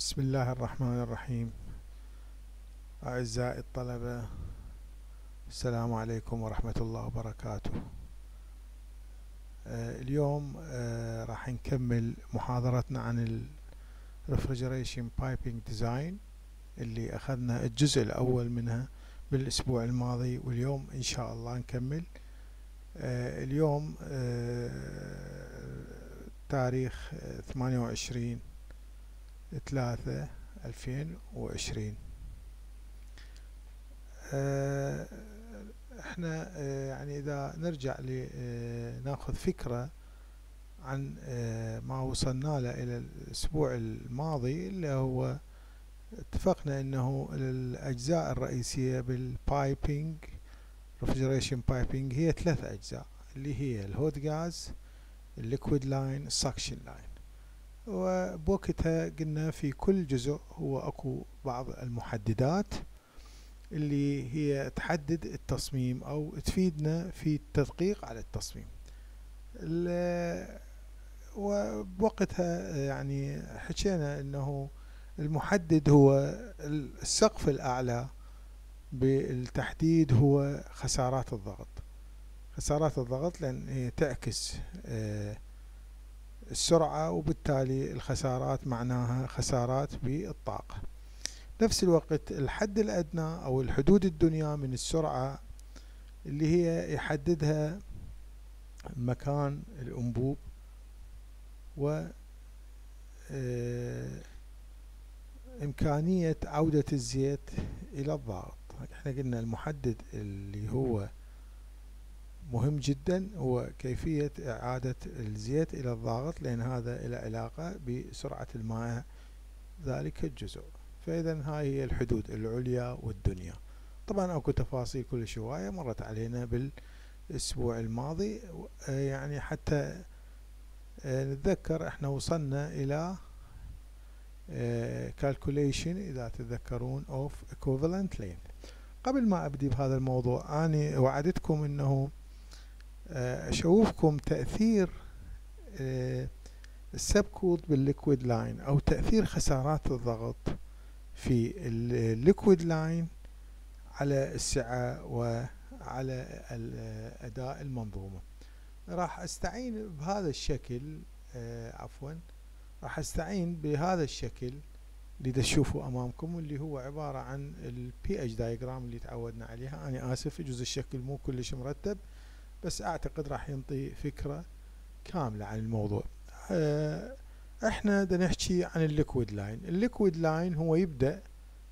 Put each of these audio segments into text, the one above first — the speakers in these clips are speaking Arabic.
بسم الله الرحمن الرحيم أعزائي الطلبة السلام عليكم ورحمة الله وبركاته آه، اليوم آه، راح نكمل محاضرتنا عن الرفرجريشن بايبنج ديزاين اللي أخذنا الجزء الأول منها بالأسبوع الماضي واليوم إن شاء الله نكمل آه، اليوم تاريخ 28 ثلاثة ألفين وعشرين آه، احنا آه، يعني اذا نرجع لناخذ آه، فكرة عن ما وصلنا له الى الاسبوع الماضي اللي هو اتفقنا انه الاجزاء الرئيسية بالبايبينج ريفجريشن بايبينج هي ثلاث اجزاء اللي هي الهوت غاز الليكويد لاين السكشن لاين وبوقتها قلنا في كل جزء هو اكو بعض المحددات اللي هي تحدد التصميم او تفيدنا في التدقيق على التصميم وبوقتها يعني حكينا انه المحدد هو السقف الاعلى بالتحديد هو خسارات الضغط خسارات الضغط لان هي تعكس آه السرعة وبالتالي الخسارات معناها خسارات بالطاقة نفس الوقت الحد الأدنى أو الحدود الدنيا من السرعة اللي هي يحددها مكان الأنبوب و آه، إمكانية عودة الزيت إلى الضغط احنا قلنا المحدد اللي هو مهم جدا هو كيفية إعادة الزيت إلى الضاغط لأن هذا إلى علاقة بسرعة الماء ذلك الجزء فإذا هاي هي الحدود العليا والدنيا طبعا أكو تفاصيل كل شوية مرت علينا بالأسبوع الماضي يعني حتى آه، نتذكر احنا وصلنا إلى آه، calculation إذا تتذكرون of equivalent length قبل ما أبدي بهذا الموضوع أنا وعدتكم أنه آه، اشوفكم تاثير آه، السبكود بالليكويد لاين او تاثير خسارات الضغط في الليكويد لاين على السعه وعلى اداء المنظومه راح استعين بهذا الشكل آه، عفوا راح استعين بهذا الشكل اللي تشوفوا امامكم اللي هو عباره عن البي اتش دايجرام اللي تعودنا عليها انا اسف يجوز الشكل مو كلش مرتب بس أعتقد راح ينطي فكرة كاملة عن الموضوع آه، احنا بدنا نحكي عن الليكويد لاين الليكويد لاين هو يبدأ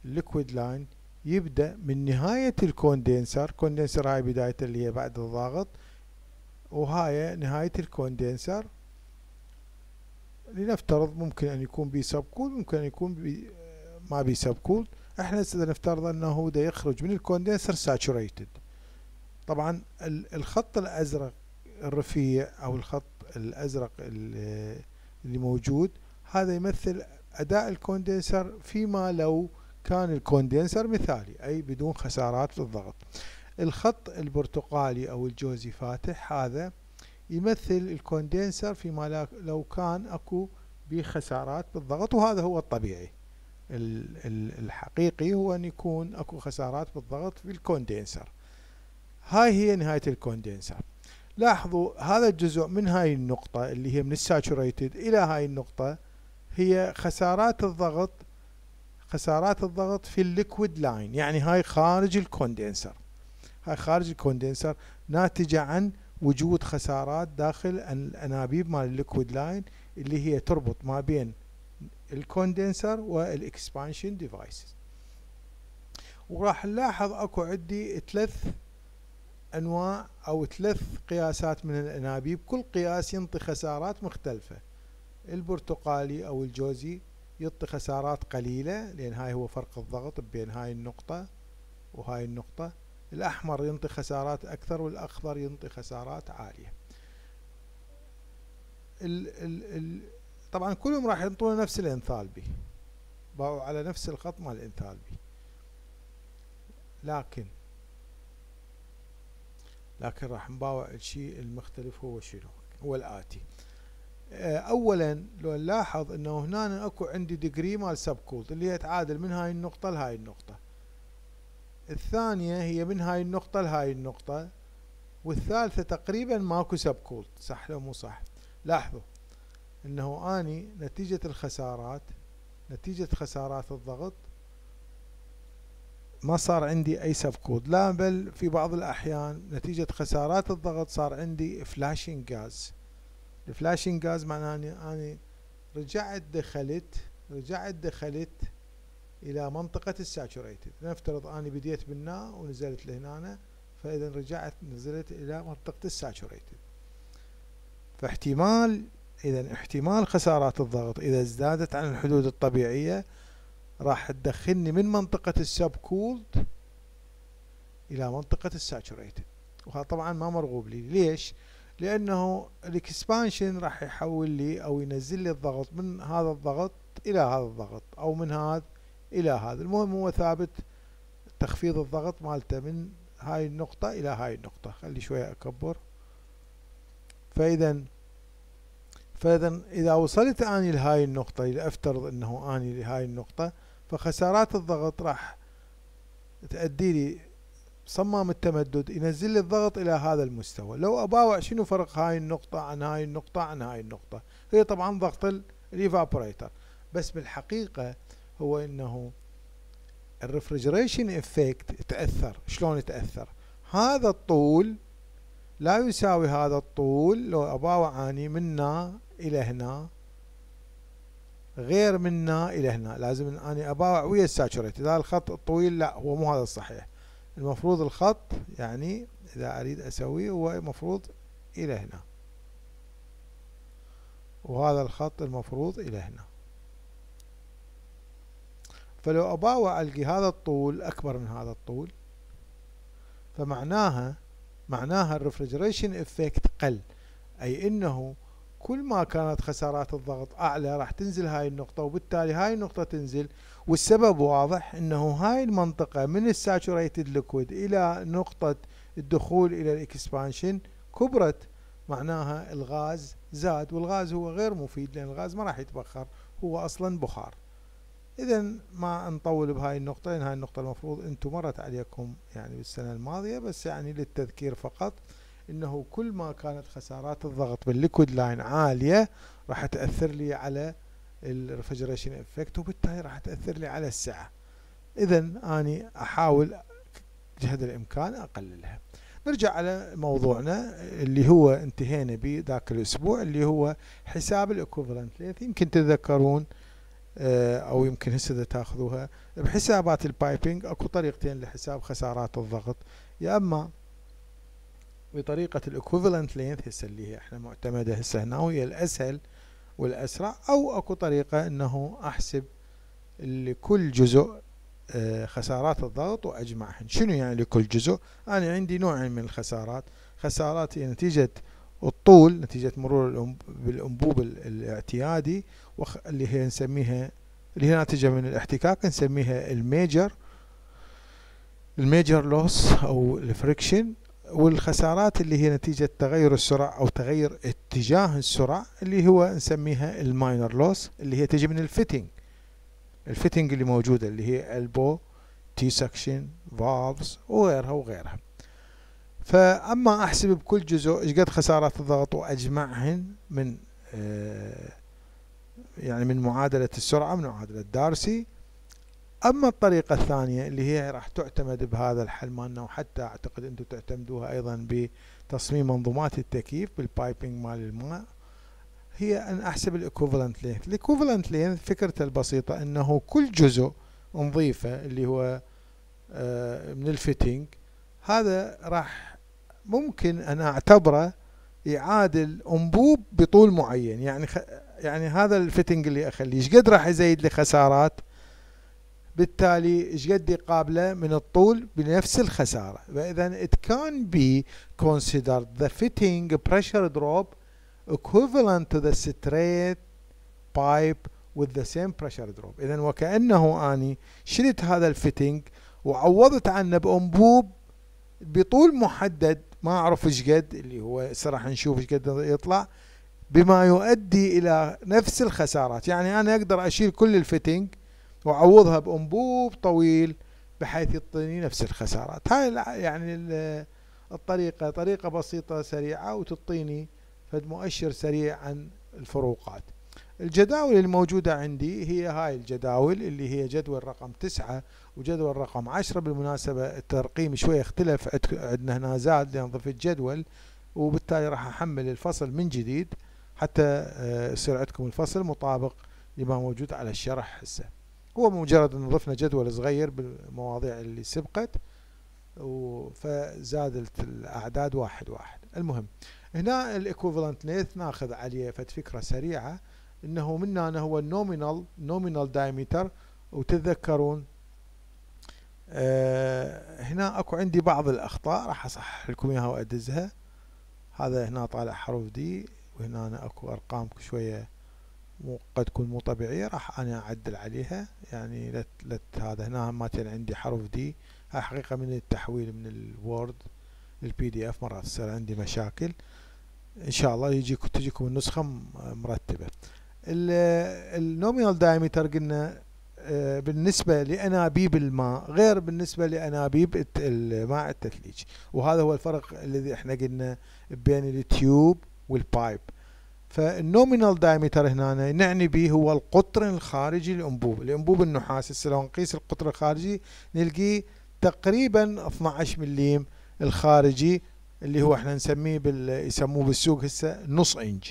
الليكويد لاين يبدأ من نهاية الكوندنسر كوندنسر هاي بداية اللي هي بعد الضغط وهاي نهاية الكوندنسر لنفترض ممكن أن يكون بي سبكول ممكن أن يكون بي ما بي سبكول احنا نفترض أنه ده يخرج من الكوندنسر ساتوريتد طبعا الخط الأزرق الرفيع أو الخط الأزرق اللي موجود هذا يمثل أداء الكوندنسر فيما لو كان الكوندنسر مثالي أي بدون خسارات في الضغط الخط البرتقالي أو الجوزي فاتح هذا يمثل الكوندنسر فيما لو كان أكو بخسارات بالضغط وهذا هو الطبيعي الحقيقي هو أن يكون أكو خسارات بالضغط في الكوندنسر هاي هي نهاية الكوندنسر لاحظوا هذا الجزء من هاي النقطة اللي هي من الساتوريتد إلى هاي النقطة هي خسارات الضغط خسارات الضغط في الليكويد لاين يعني هاي خارج الكوندنسر هاي خارج الكوندنسر ناتجة عن وجود خسارات داخل الأنابيب مال الليكويد لاين اللي هي تربط ما بين الكوندنسر والاكسبانشن ديفايسز وراح نلاحظ اكو عندي ثلاث انواع او ثلاث قياسات من الانابيب كل قياس ينطي خسارات مختلفه البرتقالي او الجوزي يعطي خسارات قليله لان هاي هو فرق الضغط بين هاي النقطه وهاي النقطه الاحمر ينطي خسارات اكثر والاخضر ينطي خسارات عاليه ال ال ال طبعا كلهم راح ينطونا نفس الانثالبي باعوا على نفس الخط مال الانثالبي لكن لكن راح نباوع الشيء المختلف هو شنو هو الآتي آه، اولا لو نلاحظ انه هنا اكو عندي ديجري مال سبكود اللي هي تعادل من هاي النقطة لهاي النقطة الثانية هي من هاي النقطة لهاي النقطة والثالثة تقريبا ماكو سبكود صح لو مو صح لاحظوا انه اني نتيجة الخسارات نتيجة خسارات الضغط ما صار عندي أي سبكود لا بل في بعض الأحيان نتيجة خسارات الضغط صار عندي فلاشينج غاز الفلاشينج غاز معناه أني أنا رجعت دخلت رجعت دخلت إلى منطقة الساتوريتد نفترض أني بديت بالنا ونزلت لهنا فإذا رجعت نزلت إلى منطقة الساتوريتد فاحتمال إذا احتمال خسارات الضغط إذا ازدادت عن الحدود الطبيعية راح تدخلني من منطقة السب كولد إلى منطقة الساتوريتد وهذا طبعا ما مرغوب لي ليش؟ لأنه الاكسبانشن راح يحول لي أو ينزل لي الضغط من هذا الضغط إلى هذا الضغط أو من هذا إلى هذا المهم هو ثابت تخفيض الضغط مالته من هاي النقطة إلى هاي النقطة خلي شوية أكبر فإذا فإذا إذا وصلت أني لهاي النقطة إذا أفترض أنه أني لهاي النقطة فخسارات الضغط راح تأدي لي صمام التمدد ينزل لي الضغط إلى هذا المستوى لو أباوع شنو فرق هاي النقطة عن هاي النقطة عن هاي النقطة هي طبعا ضغط الإيفابوريتر بس بالحقيقة هو أنه الريفرجريشن افكت تاثر شلون تاثر هذا الطول لا يساوي هذا الطول لو اباوع اني من هنا الى هنا غير منا الى هنا لازم اني اباوع ويا الساتشوريت اذا الخط الطويل لا هو مو هذا الصحيح المفروض الخط يعني اذا اريد اسويه هو المفروض الى هنا وهذا الخط المفروض الى هنا فلو اباوع القي هذا الطول اكبر من هذا الطول فمعناها معناها الريفرجريشن افكت قل اي انه كل ما كانت خسارات الضغط اعلى راح تنزل هاي النقطه وبالتالي هاي النقطه تنزل والسبب واضح انه هاي المنطقه من الساتوريتد ليكويد الى نقطه الدخول الى الاكسبانشن كبرت معناها الغاز زاد والغاز هو غير مفيد لان الغاز ما راح يتبخر هو اصلا بخار اذا ما نطول بهاي النقطه لان هاي النقطه المفروض انتم مرت عليكم يعني بالسنه الماضيه بس يعني للتذكير فقط انه كل ما كانت خسارات الضغط بالليكويد لاين عاليه راح تاثر لي على الريفرجريشن افكت وبالتالي راح تاثر لي على السعه اذا اني احاول جهد الامكان اقللها نرجع على موضوعنا اللي هو انتهينا به ذاك الاسبوع اللي هو حساب الاكوفلنت ليث يمكن تتذكرون آه، او يمكن هسه تاخذوها بحسابات البايبنج اكو طريقتين لحساب خسارات الضغط يا اما بطريقة الاكوفلنت لينث هسه اللي هي احنا معتمدة هسه هنا وهي الأسهل والأسرع أو أكو طريقة أنه أحسب لكل جزء آه، خسارات الضغط وأجمعهن شنو يعني لكل جزء أنا عندي نوعين من الخسارات خسارات هي نتيجة الطول نتيجة مرور بالأنبوب الاعتيادي اللي هي نسميها اللي هي ناتجة من الاحتكاك نسميها الميجر الميجر لوس أو الفريكشن والخسارات اللي هي نتيجة تغير السرعة أو تغير اتجاه السرعة اللي هو نسميها الماينر لوس اللي هي تجي من الفيتنج الفيتنج اللي موجودة اللي هي البو تي سكشن فالفز وغيرها وغيرها فأما أحسب بكل جزء إيش قد خسارات الضغط وأجمعهن من آه يعني من معادلة السرعة من معادلة دارسي اما الطريقه الثانيه اللي هي راح تعتمد بهذا الحل مالنا وحتى اعتقد انتم تعتمدوها ايضا بتصميم منظومات التكييف بالبايبنج مال الماء هي ان احسب الاكوفلنت لينث الاكوفلنت لينث فكرته البسيطه انه كل جزء نضيفه اللي هو آه، من الفيتنج هذا راح ممكن ان اعتبره يعادل انبوب بطول معين يعني خ... يعني هذا الفيتنج اللي اخليه ايش قد راح يزيد لي خسارات بالتالي ايش قد قابله من الطول بنفس الخساره فاذا it can be considered the fitting pressure drop equivalent to the straight pipe with the same pressure drop اذا وكانه اني شلت هذا الفيتنج وعوضت عنه بانبوب بطول محدد ما اعرف ايش قد اللي هو راح نشوف ايش قد يطلع بما يؤدي الى نفس الخسارات يعني انا اقدر اشيل كل الفيتنج وعوضها بأنبوب طويل بحيث يعطيني نفس الخسارات هاي يعني الطريقة طريقة بسيطة سريعة وتعطيني فد مؤشر سريع عن الفروقات الجداول الموجودة عندي هي هاي الجداول اللي هي جدول رقم تسعة وجدول رقم عشرة بالمناسبة الترقيم شوية اختلف عندنا هنا زاد لأن ضفت جدول وبالتالي راح أحمل الفصل من جديد حتى آه، يصير عندكم الفصل مطابق لما موجود على الشرح هسه هو مجرد ان ضفنا جدول صغير بالمواضيع اللي سبقت فزادت الاعداد واحد واحد المهم هنا الايكوفالنت ليث ناخذ عليه فت فكره سريعه انه من هنا هو النومينال نومينال دايمتر وتتذكرون أه هنا اكو عندي بعض الاخطاء راح اصحح لكم اياها وادزها هذا هنا طالع حرف دي وهنا اكو ارقام شويه قد تكون مو طبيعية راح أنا أعدل عليها يعني لت, لت هذا هنا ماتين عندي حرف دي هاي حقيقة من التحويل من الوورد للبي دي اف مرات تصير عندي مشاكل ان شاء الله يجي تجيكم النسخة مرتبة النومينال دايمتر قلنا آه، بالنسبة لأنابيب الماء غير بالنسبة لأنابيب ماء التثليج وهذا هو الفرق الذي احنا قلنا بين التيوب والبايب فالنومينال دايمتر هنا نعني به هو القطر الخارجي للانبوب الانبوب النحاس هسه لو نقيس القطر الخارجي نلقيه تقريبا 12 مليم الخارجي اللي هو احنا نسميه بال يسموه بالسوق هسه نص انج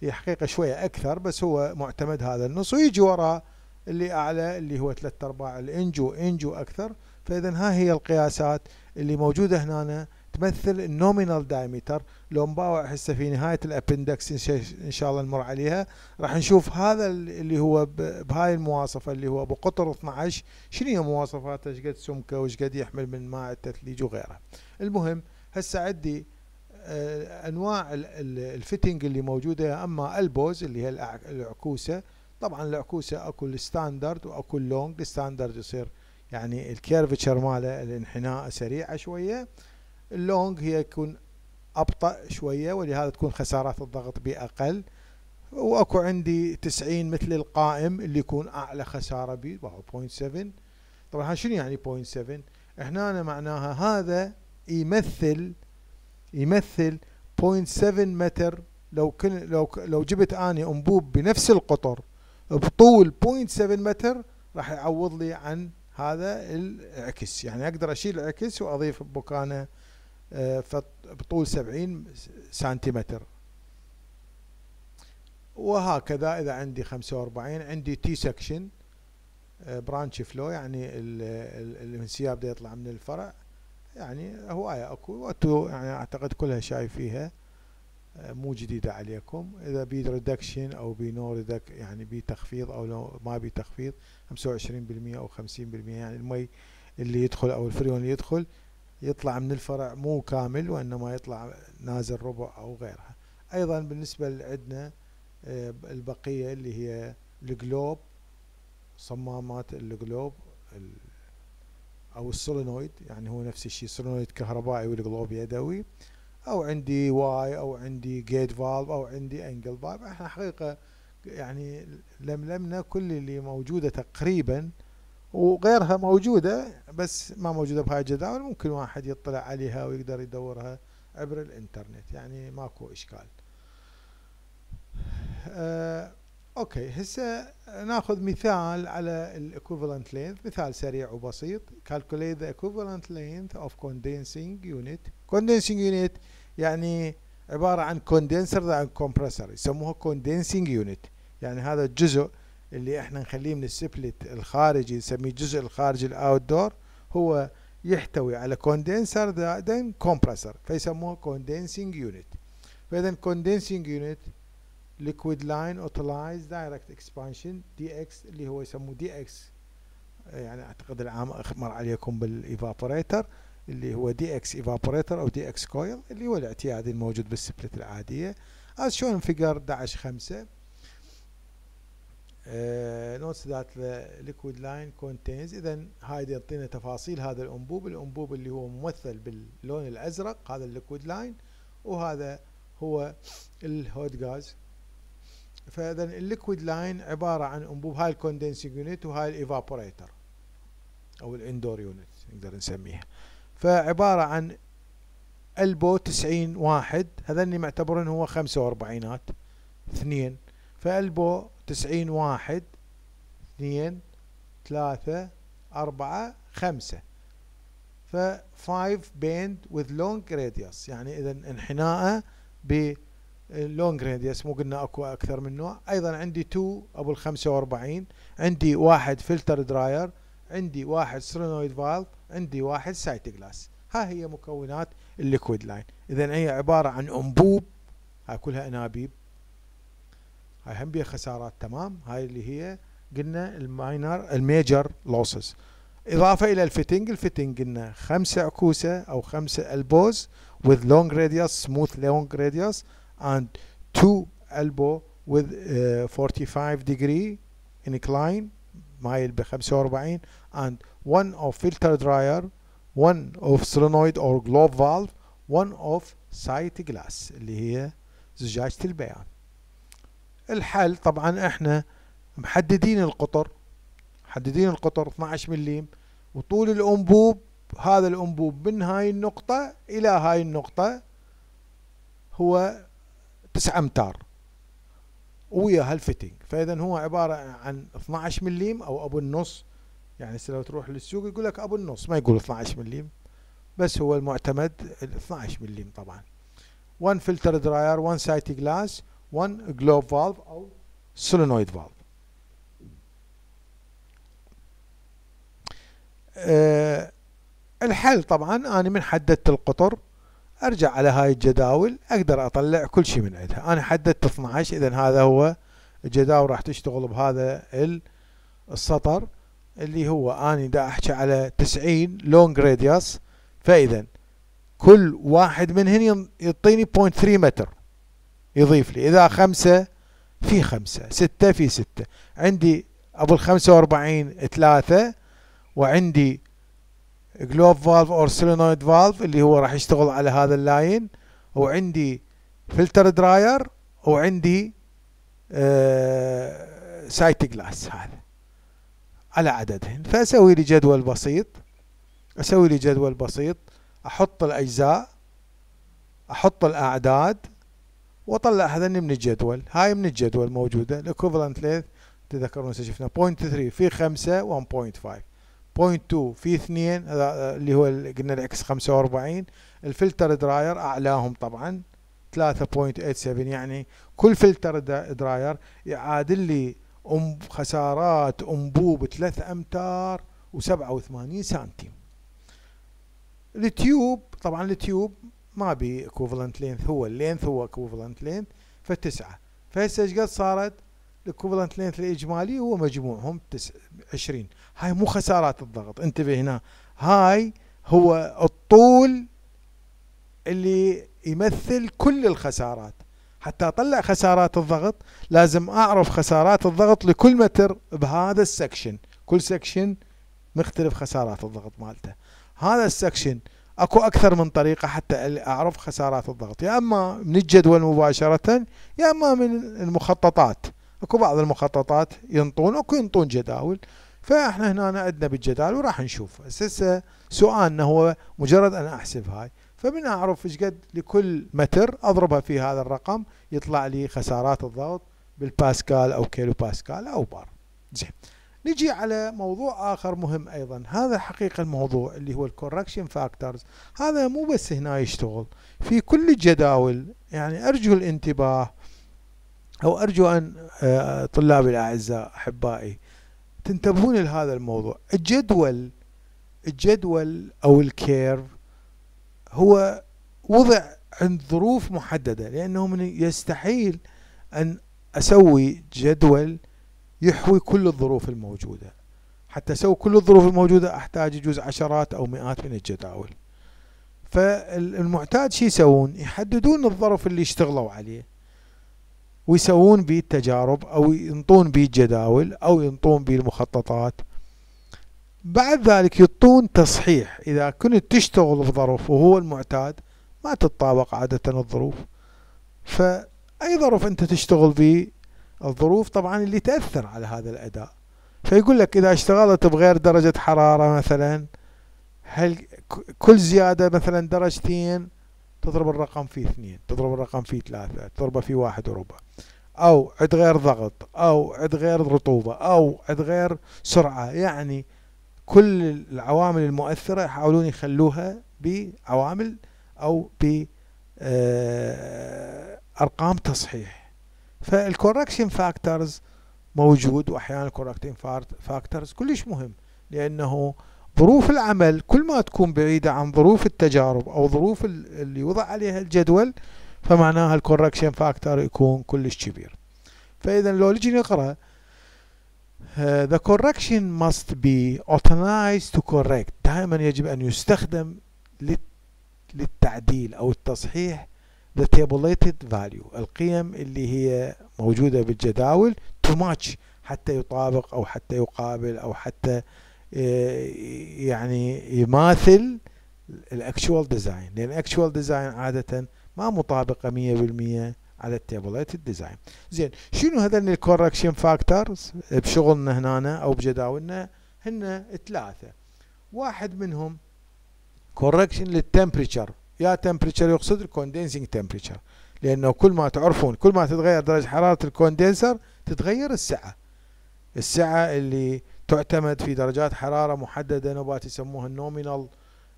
هي حقيقه شويه اكثر بس هو معتمد هذا النص ويجي وراه اللي اعلى اللي هو ثلاث ارباع الانج وانج واكثر فاذا ها هي القياسات اللي موجوده هنا تمثل النومينال دايمتر لو نباوع هسه في نهايه الابندكس ان شاء الله نمر عليها راح نشوف هذا اللي هو بهاي المواصفه اللي هو بقطر 12 شنو هي مواصفاته ايش قد سمكه وايش قد يحمل من ماء التثليج وغيره المهم هسه عندي آه، انواع الفيتنج اللي موجوده اما البوز اللي هي العكوسه طبعا العكوسه اكو الستاندرد واكو اللونج الستاندرد يصير يعني الكيرفتشر ماله الانحناء سريعه شويه اللونج هي يكون أبطأ شوية ولهذا تكون خسارات الضغط بي أقل واكو عندي 90 مثل القائم اللي يكون اعلى خساره ب 0.7 طبعا شنو يعني 0.7 هنا معناها هذا يمثل يمثل 0.7 متر لو كن لو لو جبت اني انبوب بنفس القطر بطول 0.7 متر راح يعوض لي عن هذا العكس يعني اقدر اشيل العكس واضيف بوكانه بطول 70 سنتيمتر وهكذا اذا عندي 45 عندي تي سكشن برانش فلو يعني الانسياب ده يطلع من الفرع يعني هواية اكو واتو يعني اعتقد كلها شايفيها آه، مو جديدة عليكم اذا بي ريدكشن او بي نو ريدك يعني بي تخفيض او لو ما بي تخفيض 25% او 50% يعني المي اللي يدخل او الفريون اللي يدخل يطلع من الفرع مو كامل وإنما يطلع نازل ربع أو غيرها أيضا بالنسبة لعندنا آه، البقية اللي هي الجلوب صمامات الجلوب أو السولينويد يعني هو نفس الشيء سولينويد كهربائي والجلوب يدوي أو عندي واي أو عندي جيت فالف أو عندي انجل فالف احنا حقيقة يعني لملمنا كل اللي موجودة تقريبا وغيرها موجودة بس ما موجودة بهاي الجداول ممكن واحد يطلع عليها ويقدر يدورها عبر الانترنت يعني ماكو اشكال أه اوكي هسه ناخذ مثال على الاكوفلنت لينث مثال سريع وبسيط calculate the equivalent length of condensing unit condensing unit يعني عبارة عن كوندنسر عن كومبرسر يسموها كوندنسينج يونت يعني هذا الجزء اللي احنا نخليه من السبلت الخارجي نسميه الجزء الخارجي الاوت دور هو يحتوي على كوندنسر بعدين كومبرسر فيسموه كوندنسنج يونت فاذا كوندنسنج يونت ليكويد لاين اوتلايز دايركت اكسبانشن دي اكس اللي هو يسموه دي اكس يعني اعتقد العام مر عليكم بالايفابوريتر اللي هو دي اكس ايفابوريتر او دي اكس كويل اللي هو الاعتيادي الموجود بالسبلت العاديه از شون فيجر 11 5 نوتس ذات ذا ليكويد لاين كونتينز اذا هايدي يعطينا تفاصيل هذا الانبوب الانبوب اللي هو ممثل باللون الازرق هذا الليكويد لاين وهذا هو الهوت غاز فاذا الليكويد لاين عباره عن انبوب هاي الكوندنسنج يونت وهاي الايفابوريتر او الاندور يونت نقدر نسميها فعباره عن البو 90 واحد هذني معتبرين هو 45 اثنين فالبو تسعين واحد اثنين ثلاثة أربعة خمسة ف 5 بيند with long radius يعني إذا انحناءه ب long radius مو قلنا اكو أكثر من نوع أيضا عندي 2 أبو الخمسة 45 عندي واحد فلتر دراير عندي واحد solenoid valve عندي واحد سايت جلاس ها هي مكونات الليكويد لاين إذا هي عبارة عن أنبوب ها كلها أنابيب هاي هم بيها خسارات تمام هاي اللي هي قلنا الماينر الميجر لوسز اضافه الى الفيتنج الفيتنج قلنا خمسه عكوسه او خمسه البوز with long radius smooth long radius and two elbow with uh, 45 degree incline مايل ب 45 and one of filter dryer one of solenoid or globe valve one of sight glass اللي هي زجاجة البيان الحل طبعا احنا محددين القطر محددين القطر 12 مليم وطول الانبوب هذا الانبوب من هاي النقطة الى هاي النقطة هو 9 امتار ويا هالفتنج فاذا هو عبارة عن 12 مليم او ابو النص يعني لو تروح للسوق يقول لك ابو النص ما يقول 12 مليم بس هو المعتمد ال 12 مليم طبعا 1 فلتر دراير 1 سايت جلاس 1 جلوب فالف او سولينويد فالف أه الحل طبعا انا من حددت القطر ارجع على هاي الجداول اقدر اطلع كل شيء من عندها انا حددت 12 اذا هذا هو الجداول راح تشتغل بهذا السطر اللي هو اني دا احكي على 90 لونج راديوس فاذا كل واحد منهن يعطيني 0.3 متر يضيف لي إذا خمسة في خمسة ستة في ستة عندي أبو الخمسة وأربعين ثلاثة وعندي جلوب فالف أو سيلينويد فالف اللي هو راح يشتغل على هذا اللاين وعندي فلتر دراير وعندي آه سايت جلاس هذا على عددهن فأسوي لي جدول بسيط أسوي لي جدول بسيط أحط الأجزاء أحط الأعداد واطلع هذني من الجدول هاي من الجدول موجوده الاكوفلنت ليث تذكرون شفنا 0.3 في 5 1.5 0.2 في 2 هذا آه، اللي هو قلنا الاكس 45 الفلتر دراير اعلاهم طبعا 3.87 يعني كل فلتر دراير يعادل لي أم خسارات انبوب 3 امتار و87 سنتيم التيوب طبعا التيوب ما بي equivalent length هو اللينث هو equivalent length فتسعة فهسه ايش قد صارت الاكوفلنت لينث الاجمالي هو مجموعهم 20 هاي مو خسارات الضغط انتبه هنا هاي هو الطول اللي يمثل كل الخسارات حتى اطلع خسارات الضغط لازم اعرف خسارات الضغط لكل متر بهذا السكشن كل سكشن مختلف خسارات الضغط مالته هذا السكشن اكو اكثر من طريقه حتى اعرف خسارات الضغط يا اما من الجدول مباشره يا اما من المخططات اكو بعض المخططات ينطون اكو ينطون جداول فاحنا هنا عندنا بالجدال وراح نشوف هسه سؤالنا هو مجرد ان احسب هاي فمن اعرف ايش قد لكل متر اضربها في هذا الرقم يطلع لي خسارات الضغط بالباسكال او كيلو باسكال او بار زين نجي على موضوع آخر مهم أيضا هذا حقيقة الموضوع اللي هو الكوركشن فاكتورز هذا مو بس هنا يشتغل في كل الجداول يعني أرجو الانتباه أو أرجو أن آه، طلابي الأعزاء أحبائي تنتبهون لهذا الموضوع الجدول الجدول أو الكيرف هو وضع عند ظروف محددة لأنه من يستحيل أن أسوي جدول يحوي كل الظروف الموجودة حتى أسوي كل الظروف الموجودة أحتاج يجوز عشرات أو مئات من الجداول فالمعتاد شو يسوون يحددون الظرف اللي يشتغلوا عليه ويسوون به التجارب أو ينطون به الجداول أو ينطون به المخططات بعد ذلك يطون تصحيح إذا كنت تشتغل بظرف وهو المعتاد ما تتطابق عادة الظروف فأي ظرف أنت تشتغل فيه الظروف طبعا اللي تأثر على هذا الأداء فيقول لك إذا اشتغلت بغير درجة حرارة مثلا هل كل زيادة مثلا درجتين تضرب الرقم في اثنين تضرب الرقم في ثلاثة تضربه في واحد وربع أو عد غير ضغط أو عد غير رطوبة أو عد غير سرعة يعني كل العوامل المؤثرة يحاولون يخلوها بعوامل أو بأرقام آه، تصحيح فالكوركشن فاكتورز موجود واحيانا الكوركتين فاكتورز كلش مهم لانه ظروف العمل كل ما تكون بعيدة عن ظروف التجارب او ظروف اللي وضع عليها الجدول فمعناها الكوركشن فاكتور يكون كلش كبير فاذا لو نجي نقرا Uh, the correction must be authorized to correct دائما يجب أن يستخدم للتعديل أو التصحيح the tabulated value القيم اللي هي موجودة بالجداول to match حتى يطابق أو حتى يقابل أو حتى آه، يعني يماثل الاكشوال ديزاين لان الاكشوال ديزاين عادة ما مطابقة 100% على التابوليتد ديزاين زين شنو هذول الكوركشن فاكتورز بشغلنا هنا او بجداولنا هن ثلاثة واحد منهم كوركشن للتمبريتشر يا تمبريتشر يقصد الكوندنسنج تمبريتشر لانه كل ما تعرفون كل ما تتغير درجه حراره الكوندنسر تتغير السعه السعه اللي تعتمد في درجات حراره محدده نوبات يسموها النومينال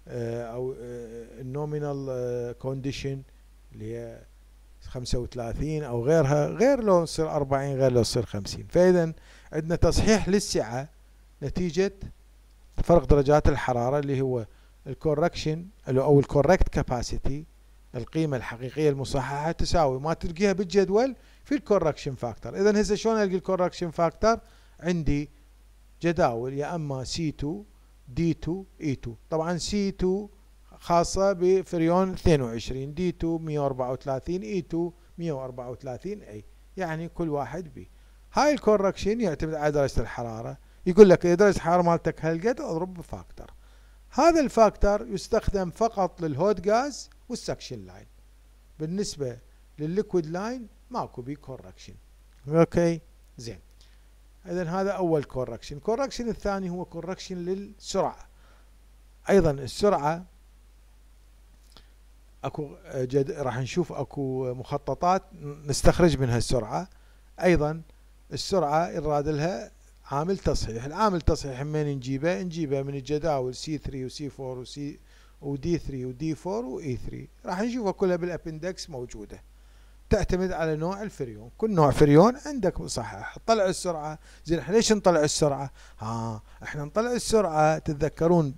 آه، او النومينال آه، آه، كونديشن اللي هي 35 او غيرها غير لو تصير 40 غير لو تصير 50 فاذا عندنا تصحيح للسعه نتيجه فرق درجات الحراره اللي هو الكوركشن او الكوركت كاباسيتي القيمه الحقيقيه المصححه تساوي ما تلقيها بالجدول في الكوركشن فاكتور اذا هسه شلون القي الكوركشن فاكتور عندي جداول يا اما C2 D2 E2 طبعا C2 خاصه بفريون 22 D2 134 E2 134 A يعني كل واحد بي هاي الكوركشن يعتمد على درجه الحراره يقول لك اذا إيه درجه الحراره مالتك هالقد اضرب بفاكتور هذا الفاكتور يستخدم فقط للهوت غاز والسكشن لاين بالنسبة للليكويد لاين ماكو بي كوركشن اوكي زين اذا هذا اول كوركشن الكوركشن الثاني هو كوركشن للسرعة ايضا السرعة اكو جد راح نشوف اكو مخططات نستخرج منها السرعة ايضا السرعة يراد لها عامل تصحيح العامل التصحيح من نجيبه نجيبه من الجداول سي 3 وسي 4 وسي ودي 3 ودي 4 واي 3 راح نشوفها كلها بالابندكس موجوده تعتمد على نوع الفريون كل نوع فريون عندك مصحح طلع السرعة زين احنا ليش نطلع السرعة ها احنا نطلع السرعة تتذكرون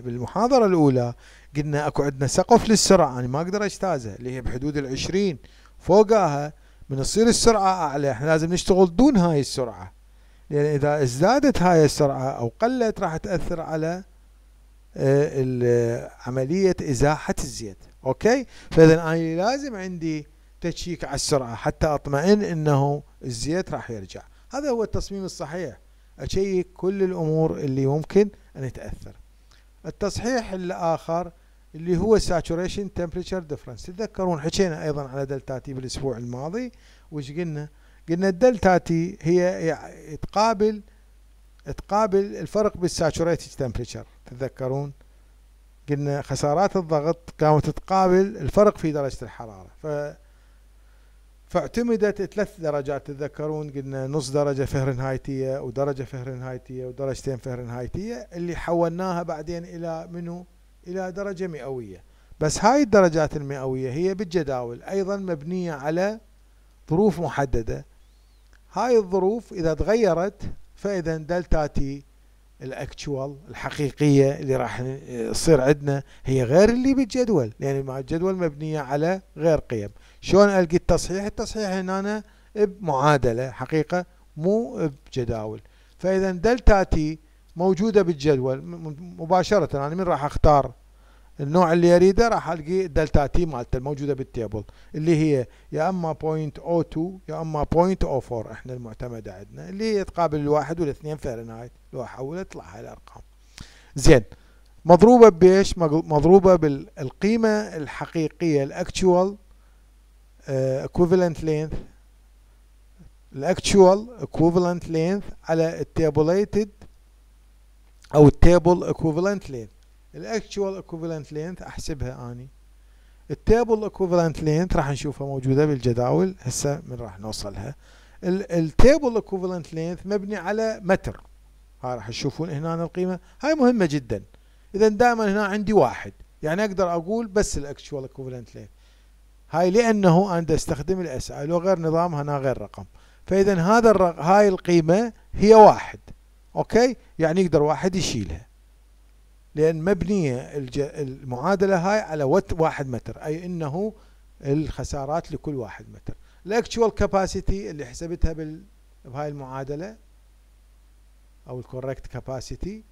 بالمحاضرة الأولى قلنا اكو عندنا سقف للسرعة أنا يعني ما أقدر أجتازه اللي هي بحدود ال20 فوقها من تصير السرعة أعلى احنا لازم نشتغل دون هاي السرعة لأن يعني إذا ازدادت هاي السرعة أو قلت راح تأثر على آه، آه، عملية إزاحة الزيت أوكي فإذا أنا لازم عندي تشيك على السرعة حتى أطمئن أنه الزيت راح يرجع هذا هو التصميم الصحيح أشيك كل الأمور اللي ممكن أن تأثر التصحيح الآخر اللي هو saturation temperature difference تتذكرون حكينا أيضا على دلتا تي بالأسبوع الماضي وش قلنا قلنا الدلتا تي هي تقابل تقابل الفرق بالساتوريتد تمبريتشر تتذكرون قلنا خسارات الضغط كانت تقابل الفرق في درجة الحرارة ف فاعتمدت ثلاث درجات تتذكرون قلنا نص درجة فهرنهايتية ودرجة فهرنهايتية ودرجتين فهرنهايتية اللي حولناها بعدين إلى منو إلى درجة مئوية بس هاي الدرجات المئوية هي بالجداول أيضا مبنية على ظروف محددة هاي الظروف إذا تغيرت فإذا دلتا تي الاكتشوال الحقيقيه اللي راح تصير عندنا هي غير اللي بالجدول لان يعني مع الجدول مبنيه على غير قيم شلون القي التصحيح التصحيح هنا أنا بمعادله حقيقه مو بجداول فاذا دلتا تي موجوده بالجدول مباشره انا يعني من راح اختار النوع اللي اريده راح القي دلتا تي مالته الموجوده بالتيبل اللي هي يا اما 0.02 يا اما 0.04 احنا المعتمده عندنا اللي هي تقابل الواحد والاثنين فهرنهايت لو احولها تطلع هاي الارقام زين مضروبه بايش مضروبه بالقيمه الحقيقيه الاكتشوال اكوفلنت لينث الاكتشوال اكوفلنت لينث على التيبوليتد او التيبل اكوفلنت لينث الاكتشوال اكوفلنت لينث احسبها اني التيبل اكوفلنت لينث راح نشوفها موجوده بالجداول هسه من راح نوصلها التيبل اكوفلنت لينث مبني على متر ها راح تشوفون هنا القيمه هاي مهمه جدا اذا دائما هنا عندي واحد يعني اقدر اقول بس الاكتشوال اكوفلنت لينث هاي لانه انا استخدم الاس اي غير نظام هنا غير رقم فاذا هذا الرق... هاي القيمه هي واحد اوكي يعني يقدر واحد يشيلها لأن مبنية المعادلة هاي على وات واحد متر أي أنه الخسارات لكل واحد متر الاكتشوال كاباسيتي اللي حسبتها بال... بهاي المعادلة أو الكوركت كاباسيتي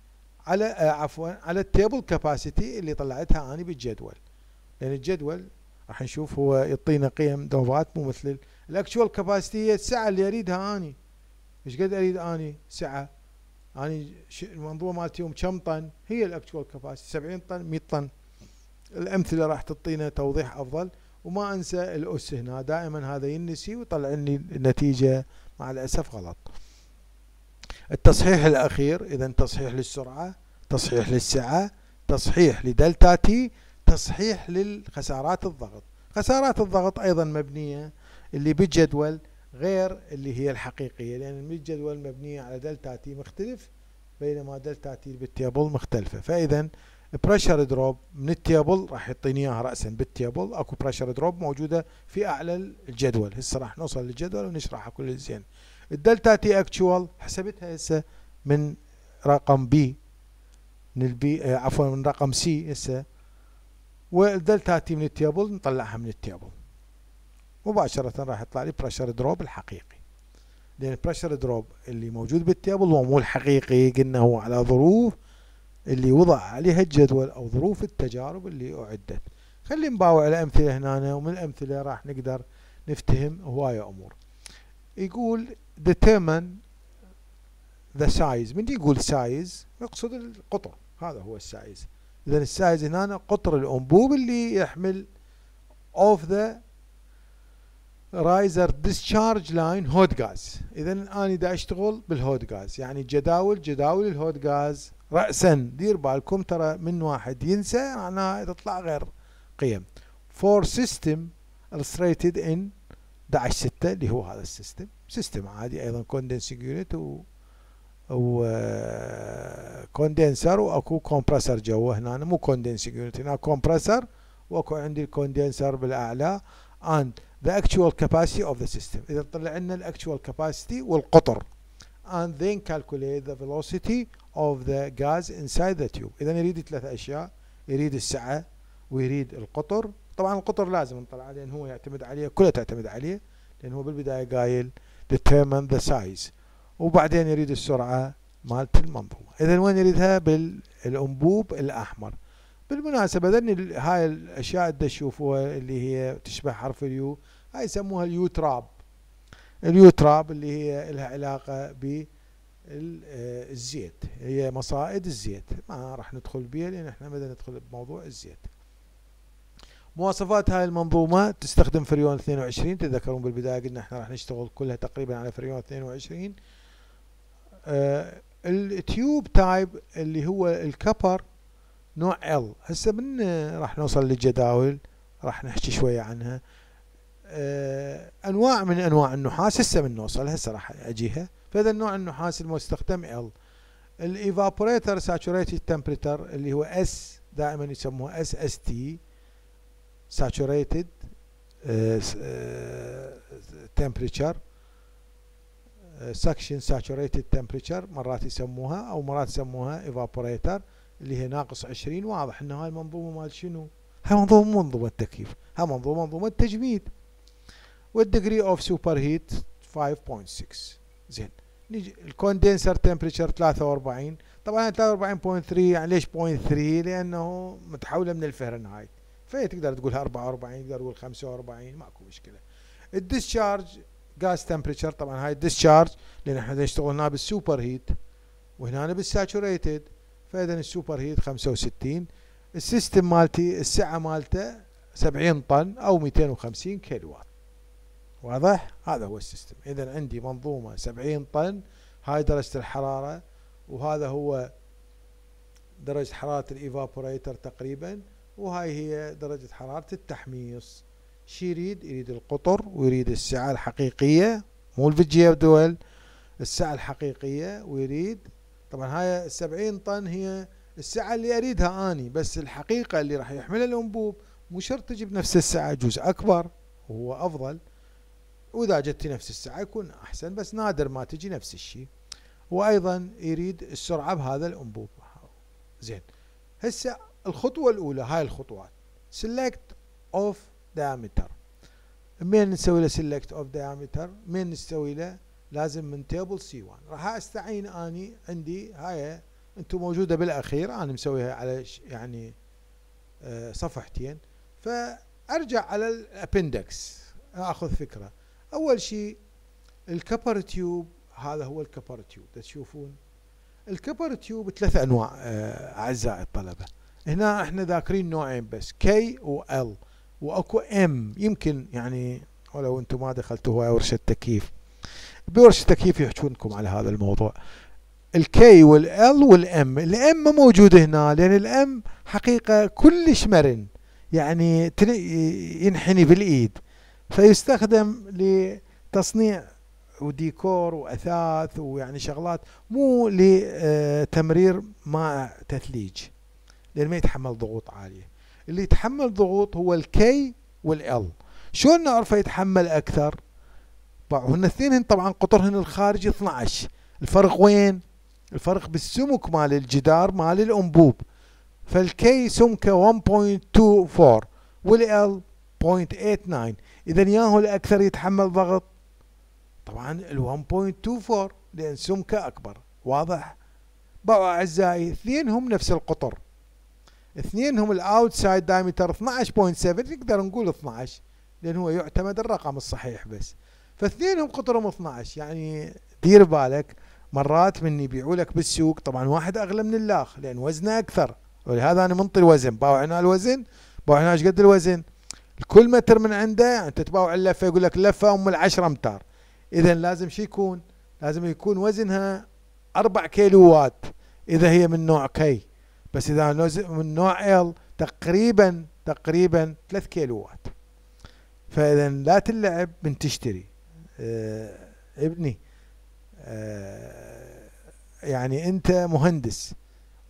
على عفوا على التيبل كاباسيتي اللي طلعتها اني بالجدول لأن الجدول راح نشوف هو يعطينا قيم دوفات مو مثل الاكتشوال كاباسيتي هي السعة اللي أريدها أني ايش قد أريد أني سعة يعني المنظومه مالتي يوم كم طن هي الاكتوال كاباسيتي 70 طن 100 طن الامثله راح تعطينا توضيح افضل وما انسى الاس هنا دائما هذا ينسي ويطلع لي النتيجه مع الاسف غلط التصحيح الاخير اذا تصحيح للسرعه تصحيح للسعه تصحيح لدلتا تي تصحيح للخسارات الضغط خسارات الضغط ايضا مبنيه اللي بالجدول غير اللي هي الحقيقية لأن الجدول مبنية على دلتا تي مختلف بينما دلتا تي بالتيبل مختلفة فإذا بريشر دروب من التيبل راح يعطيني اياها رأسا بالتيبل اكو بريشر دروب موجودة في أعلى الجدول هسه راح نوصل للجدول ونشرحها كل زين الدلتا تي اكشوال حسبتها هسه من رقم بي من البي آه، عفوا من رقم سي هسه والدلتا تي من التيبل نطلعها من التيبل مباشره راح يطلع لي بريشر دروب الحقيقي لان البريشر دروب اللي موجود بالتيبل هو مو الحقيقي قلنا هو على ظروف اللي وضع عليها الجدول او ظروف التجارب اللي اعدت خلي نباوع على امثله هنا ومن الامثله راح نقدر نفتهم هوايه امور يقول determine the size من يقول سايز يقصد القطر هذا هو السايز اذا السايز هنا قطر الانبوب اللي يحمل اوف ذا رايزر ديسشارج لاين هوت غاز اذا انا دا اشتغل بالهوت غاز يعني جداول جداول الهوت غاز راسا دير بالكم ترى من واحد ينسى معناها تطلع غير قيم فور سيستم illustrated ان 11 6 اللي هو هذا السيستم سيستم عادي ايضا كوندنسنج يونت و و كوندنسر واكو كومبرسر جوا هنا مو كوندنسنج يونت هنا كومبرسر واكو عندي الكوندنسر بالاعلى اند the actual capacity of the system إذا طلع لنا actual capacity والقطر and then calculate the velocity of the gas inside the tube إذا يريد ثلاث أشياء يريد السعة ويريد القطر طبعا القطر لازم نطلعه لأن هو يعتمد عليه كلها تعتمد عليه لأن هو بالبداية قايل determine the size وبعدين يريد السرعة مالت المنظومة إذا وين يريدها بالأنبوب الأحمر بالمناسبة ذني هاي الأشياء اللي تشوفوها اللي هي تشبه حرف اليو هاي يسموها اليوتراب اليوتراب اللي هي لها علاقة بالزيت آه، هي مصائد الزيت ما راح ندخل بها لأن احنا بدنا ندخل بموضوع الزيت مواصفات هاي المنظومة تستخدم فريون 22 تذكرون بالبداية قلنا احنا راح نشتغل كلها تقريبا على فريون 22 آه، التيوب تايب اللي هو الكبر نوع ال هسه من آه، راح نوصل للجداول راح نحكي شوية عنها آه، انواع من انواع النحاس هسه من نوصل هسه راح اجيها فهذا النوع النحاس المستخدم ال الايفابوريتر ساتوريتد تمبريتر اللي هو اس دائما يسموه اس اس تي ساتوريتد آه، تمبريتشر سكشن ساتوريتد تمبريتشر مرات يسموها او مرات يسموها ايفابوريتر اللي هي ناقص 20 واضح انه هاي المنظومه مال شنو؟ هاي منظومه مو منظومه تكييف، هاي منظومه منظومه تجميد. والدجري اوف سوبر هيت 5.6 زين نجي الكوندنسر تمبريتشر 43 طبعا 43.3 يعني ليش 0.3 لانه متحوله من الفهرنهايت فهي تقدر تقول 44 تقدر تقول 45 ماكو مشكله الدسشارج غاز تمبريتشر طبعا هاي الدسشارج لان احنا نشتغلنا بالسوبر هيت وهنا بالساتوريتد فاذا السوبر هيت 65 السيستم مالتي السعه مالته 70 طن او 250 كيلو وات واضح هذا هو السيستم اذا عندي منظومه 70 طن هاي درجه الحراره وهذا هو درجه حراره الايفابوريتر تقريبا وهاي هي درجه حراره التحميص شي يريد يريد القطر ويريد السعه الحقيقيه مو الفيجيا دول السعه الحقيقيه ويريد طبعا هاي السبعين طن هي السعة اللي أريدها أني بس الحقيقة اللي راح يحملها الأنبوب مو شرط تجي بنفس السعة جزء أكبر وهو أفضل وإذا جت نفس السعة يكون أحسن بس نادر ما تجي نفس الشيء وأيضا يريد السرعة بهذا الأنبوب زين هسه الخطوة الأولى هاي الخطوات select of diameter من نسوي له select of diameter من نسوي له لازم من تيبل سي 1 راح استعين اني عندي هاي انتم موجوده بالاخير انا مسويها على يعني آه، صفحتين فارجع على الابندكس اخذ فكره اول شيء الكبر تيوب هذا هو الكبر تيوب تشوفون الكبر تيوب ثلاث انواع آه، اعزائي الطلبه هنا احنا ذاكرين نوعين بس كي وال واكو ام يمكن يعني ولو انتم ما دخلتوا هواي ورشه تكييف بورش تكييف يحجونكم على هذا الموضوع الكي والال والام الام موجود هنا لان الام حقيقه كلش مرن يعني ينحني بالايد فيستخدم لتصنيع وديكور واثاث ويعني شغلات مو لتمرير آه، ماء تثليج لان ما يتحمل ضغوط عاليه اللي يتحمل ضغوط هو الكي والال شلون نعرفه يتحمل اكثر هن الاثنين طبعا قطرهن الخارجي 12 الفرق وين الفرق بالسمك مال الجدار مال الانبوب فالكي سمكه 1.24 والال 0.89 اذا ياهو الاكثر يتحمل ضغط طبعا ال 1.24 لان سمكه اكبر واضح باعوا اعزائي اثنينهم نفس القطر اثنينهم الاوتسايد دايمتر 12.7 نقدر نقول 12 لان هو يعتمد الرقم الصحيح بس فاثنينهم قطرهم 12 يعني دير بالك مرات من يبيعوا لك بالسوق طبعا واحد اغلى من الاخ لان وزنه اكثر ولهذا انا منطي الوزن باوع هنا الوزن باوع هنا ايش قد الوزن الكل متر من عنده يعني انت تباوع اللفه يقول لك لفه ام العشرة امتار اذا لازم شو يكون لازم يكون وزنها 4 كيلوات اذا هي من نوع كي بس اذا من نوع ال تقريبا تقريبا 3 كيلوات فاذا لا تلعب من تشتري آه، ابني آه، يعني انت مهندس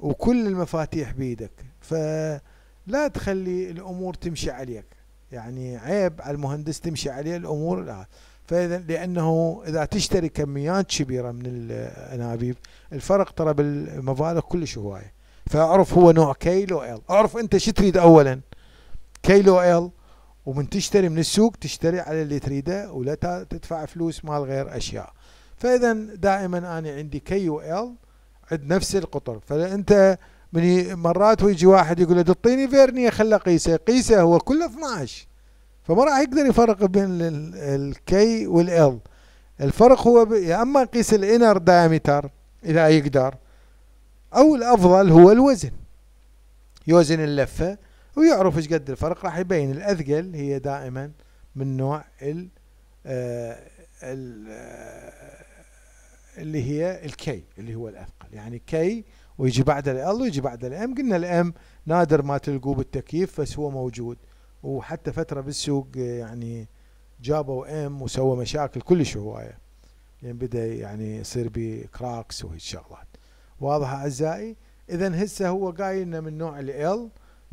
وكل المفاتيح بيدك فلا تخلي الامور تمشي عليك يعني عيب على المهندس تمشي عليه الامور لا فاذا لانه اذا تشتري كميات كبيره من الانابيب الفرق ترى بالمبالغ كلش هوايه فاعرف هو نوع كيلو ال اعرف انت شو تريد اولا كيلو ال ومن تشتري من السوق تشتري على اللي تريده ولا تدفع فلوس مال غير اشياء فاذا دائما انا عندي كي و ال عند نفس القطر فانت من مرات ويجي واحد يقول له تعطيني فيرني خل قيسه قيسه هو كله 12 فما راح يقدر يفرق بين الكي والال الفرق هو يا اما قيس الانر دايمتر اذا يقدر او الافضل هو الوزن يوزن اللفه ويعرف ايش قد الفرق راح يبين الاثقل هي دائما من نوع ال آه، آه، اللي هي الكي اللي هو الاثقل يعني كي ويجي بعد ال ويجي بعد الام قلنا الام نادر ما تلقوه بالتكييف بس هو موجود وحتى فتره بالسوق آه، يعني جابوا ام وسوى مشاكل كلش هوايه لان يعني بدا يعني يصير بيه كراكس وهي الشغلات واضح اعزائي اذا هسه هو انه من نوع ال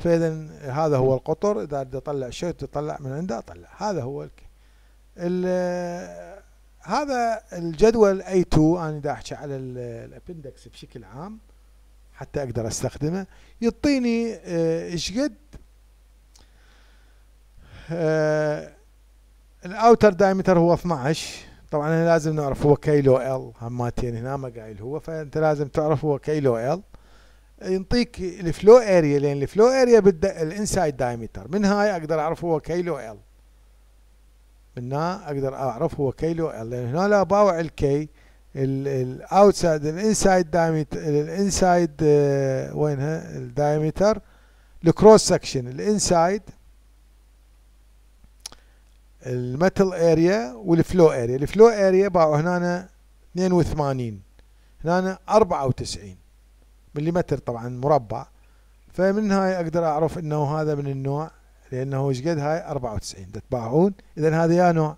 فاذا هذا هو القطر اذا بدي اطلع شيء تطلع من عنده اطلع هذا هو الك... هذا الجدول اي 2 انا دا احكي على الابندكس بشكل عام حتى اقدر استخدمه يعطيني آه، ايش قد آه، الاوتر دايمتر هو 12 طبعا لازم نعرف هو كيلو ال هماتين هنا ما قايل هو فانت لازم تعرف هو كيلو ال ينطيك الفلو اريا لان الفلو اريا الانسايد دايمتر من هاي اقدر اعرف هو كيلو ال من هنا اقدر اعرف هو كيلو ال لان هنا لا باوع الكي الاوتسايد الانسايد دايمتر الانسايد وينها الدايمتر الكروس سكشن الانسايد المتل اريا والفلو اريا الفلو اريا باعوا هنا 82 هنا 94 مليمتر طبعا مربع فمن هاي اقدر اعرف انه هذا من النوع لانه ايش قد هاي 94 تتباعون اذا هذا يا نوع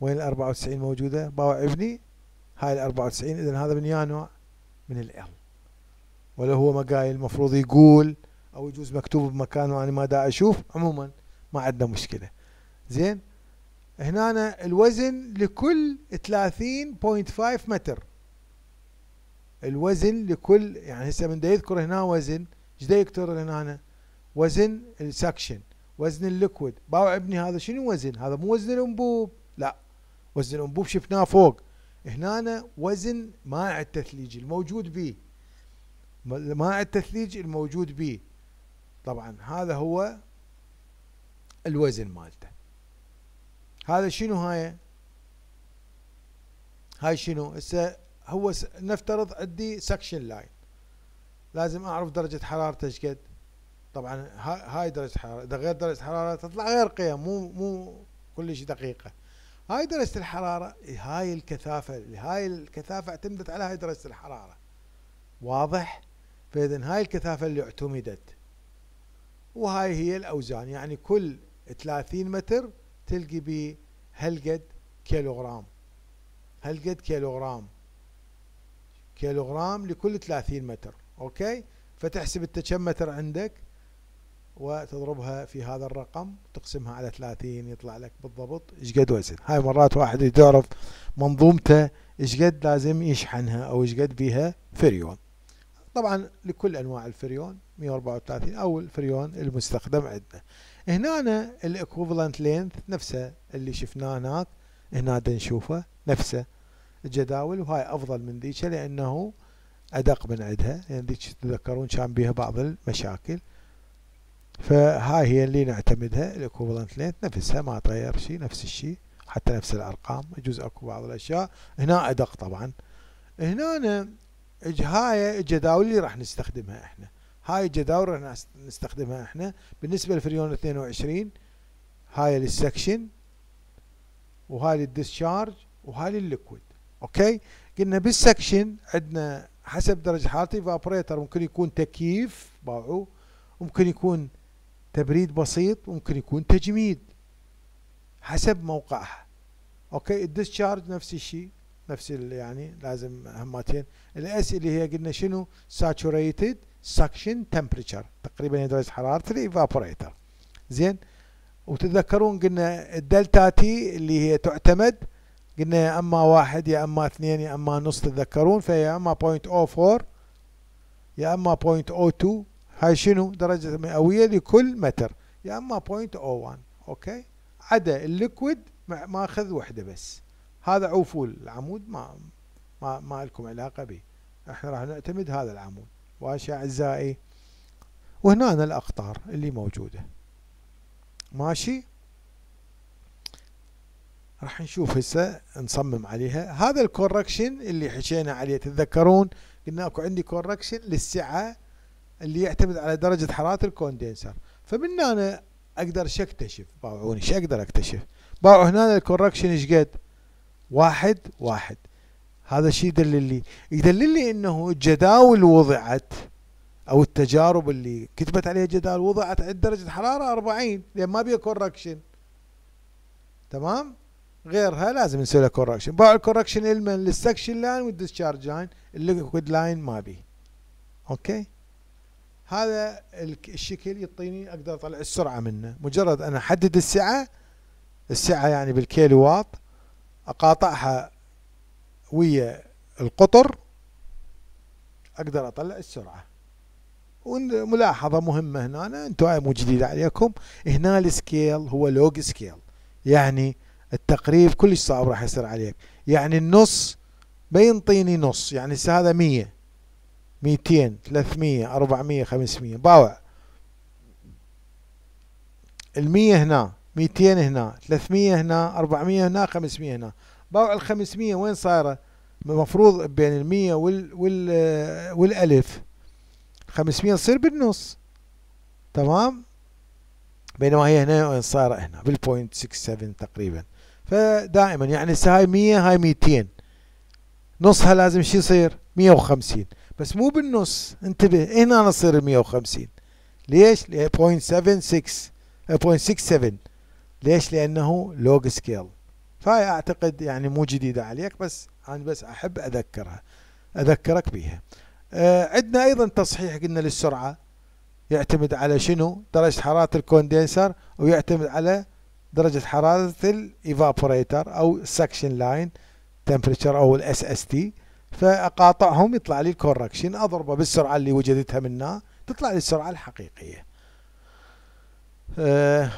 وين ال 94 موجوده باوع ابني هاي ال 94 اذا هذا من يا نوع من ال ولا هو ما قايل المفروض يقول او يجوز مكتوب بمكان وانا ما دا اشوف عموما ما عندنا مشكله زين هنا الوزن لكل 30.5 متر الوزن لكل يعني هسه من دا يذكر هنا وزن ايش يكتر هنا أنا؟ وزن السكشن وزن الليكويد باوع ابني هذا شنو وزن هذا مو وزن الانبوب لا وزن الانبوب شفناه فوق هنا أنا وزن مائع التثليج الموجود به مائع التثليج الموجود به طبعا هذا هو الوزن مالته هذا شنو هاي هاي شنو هسه هو نفترض عندي سكشن لاين لازم اعرف درجة حرارته ايش قد طبعا هاي درجة حرارة اذا غير درجة حرارة تطلع غير قيم مو مو كلش دقيقة هاي درجة الحرارة هاي الكثافة هاي الكثافة اعتمدت على هاي درجة الحرارة واضح فاذا هاي الكثافة اللي اعتمدت وهاي هي الاوزان يعني كل 30 متر تلقي بهالقد كيلوغرام هالقد كيلوغرام كيلوغرام لكل 30 متر أوكي فتحسب أنت كم متر عندك وتضربها في هذا الرقم تقسمها على 30 يطلع لك بالضبط ايش قد وزن هاي مرات واحد يعرف منظومته ايش قد لازم يشحنها او ايش قد بيها فريون طبعا لكل انواع الفريون 134 او الفريون المستخدم عندنا هنا الاكوفلنت لينث نفسه اللي شفناه هناك هنا نشوفه نفسه جداول وهاي افضل من ذيك لانه ادق من عندها لان يعني ذيك تتذكرون كان بيها بعض المشاكل فهاي هي اللي نعتمدها الاكوفلنت لينث نفسها ما تغير شيء نفس الشيء حتى نفس الارقام يجوز اكو بعض الاشياء هنا ادق طبعا هنا هاي الجداول اللي راح نستخدمها احنا هاي الجداول راح نستخدمها احنا بالنسبه للفريون 22 هاي للسكشن وهاي للدسشارج وهاي للليكويد اوكي قلنا بالسكشن عندنا حسب درجه حرارتي فابوريتر ممكن يكون تكييف باعوه ممكن يكون تبريد بسيط ممكن يكون تجميد حسب موقعها اوكي الديسشارج نفس الشيء نفس يعني لازم هماتين الاس اللي هي قلنا شنو ساتوريتد سكشن تمبريتشر تقريبا درجه حراره الايفابوريتر زين وتتذكرون قلنا الدلتا تي اللي هي تعتمد قلنا يا اما واحد يا اما اثنين يا اما نص تتذكرون فهي اما فور oh يا اما تو oh هاي شنو درجة مئوية لكل متر يا اما وان oh اوكي عدا الليكويد ماخذ وحدة بس هذا عوفول العمود ما ما ما لكم علاقة به احنا راح نعتمد هذا العمود واش اعزائي وهنا الاقطار اللي موجودة ماشي راح نشوف هسه نصمم عليها هذا الكوركشن اللي حكينا عليه تتذكرون قلنا اكو عندي كوركشن للسعه اللي يعتمد على درجه حراره الكوندنسر فمن هنا اقدر ايش اكتشف باوعوني ايش اقدر اكتشف باوع هنا الكوركشن ايش قد واحد واحد هذا شيء يدلل لي يدلل لي انه الجداول وضعت او التجارب اللي كتبت عليها جداول وضعت عند درجه حراره 40 لان ما بيها كوركشن تمام غيرها لازم نسوي له كوركشن باعوا الكوركشن المن للسكشن لاين والدسشارج لاين الليكويد لاين ما بي اوكي هذا الشكل يعطيني اقدر اطلع السرعه منه مجرد انا احدد السعه السعه يعني بالكيلو واط اقاطعها ويا القطر اقدر اطلع السرعه وملاحظه مهمه هنا انتم مو جديد عليكم هنا السكيل هو لوج سكيل يعني التقريب كلش صعب راح يصير عليك يعني النص بينطيني نص يعني هذا مية ميتين ثلاثمية أربعمية خمسمية باوع المية هنا ميتين هنا ثلاثمية هنا أربعمية هنا خمسمية هنا باوع الخمسمية وين صايرة المفروض بين المية وال, وال والألف خمسمية تصير بالنص تمام بينما هي هنا وين صايرة هنا بالبوينت سكس 67 تقريبا فدائما يعني هاي 100 هاي 200 نصها لازم شو يصير 150 بس مو بالنص انتبه هنا نصير ال 150 ليش؟ 0.76 0.67 اه، ليش؟ لانه لوج سكيل فهي اعتقد يعني مو جديده عليك بس انا بس احب اذكرها اذكرك بها آه عندنا ايضا تصحيح قلنا للسرعه يعتمد على شنو؟ درجه حراره الكوندنسر ويعتمد على درجة حرارة الايفابوريتر او السكشن لاين تمبريتشر او الاس اس تي فاقاطعهم يطلع لي الكوركشن اضربه بالسرعة اللي وجدتها منها تطلع لي السرعة الحقيقية أه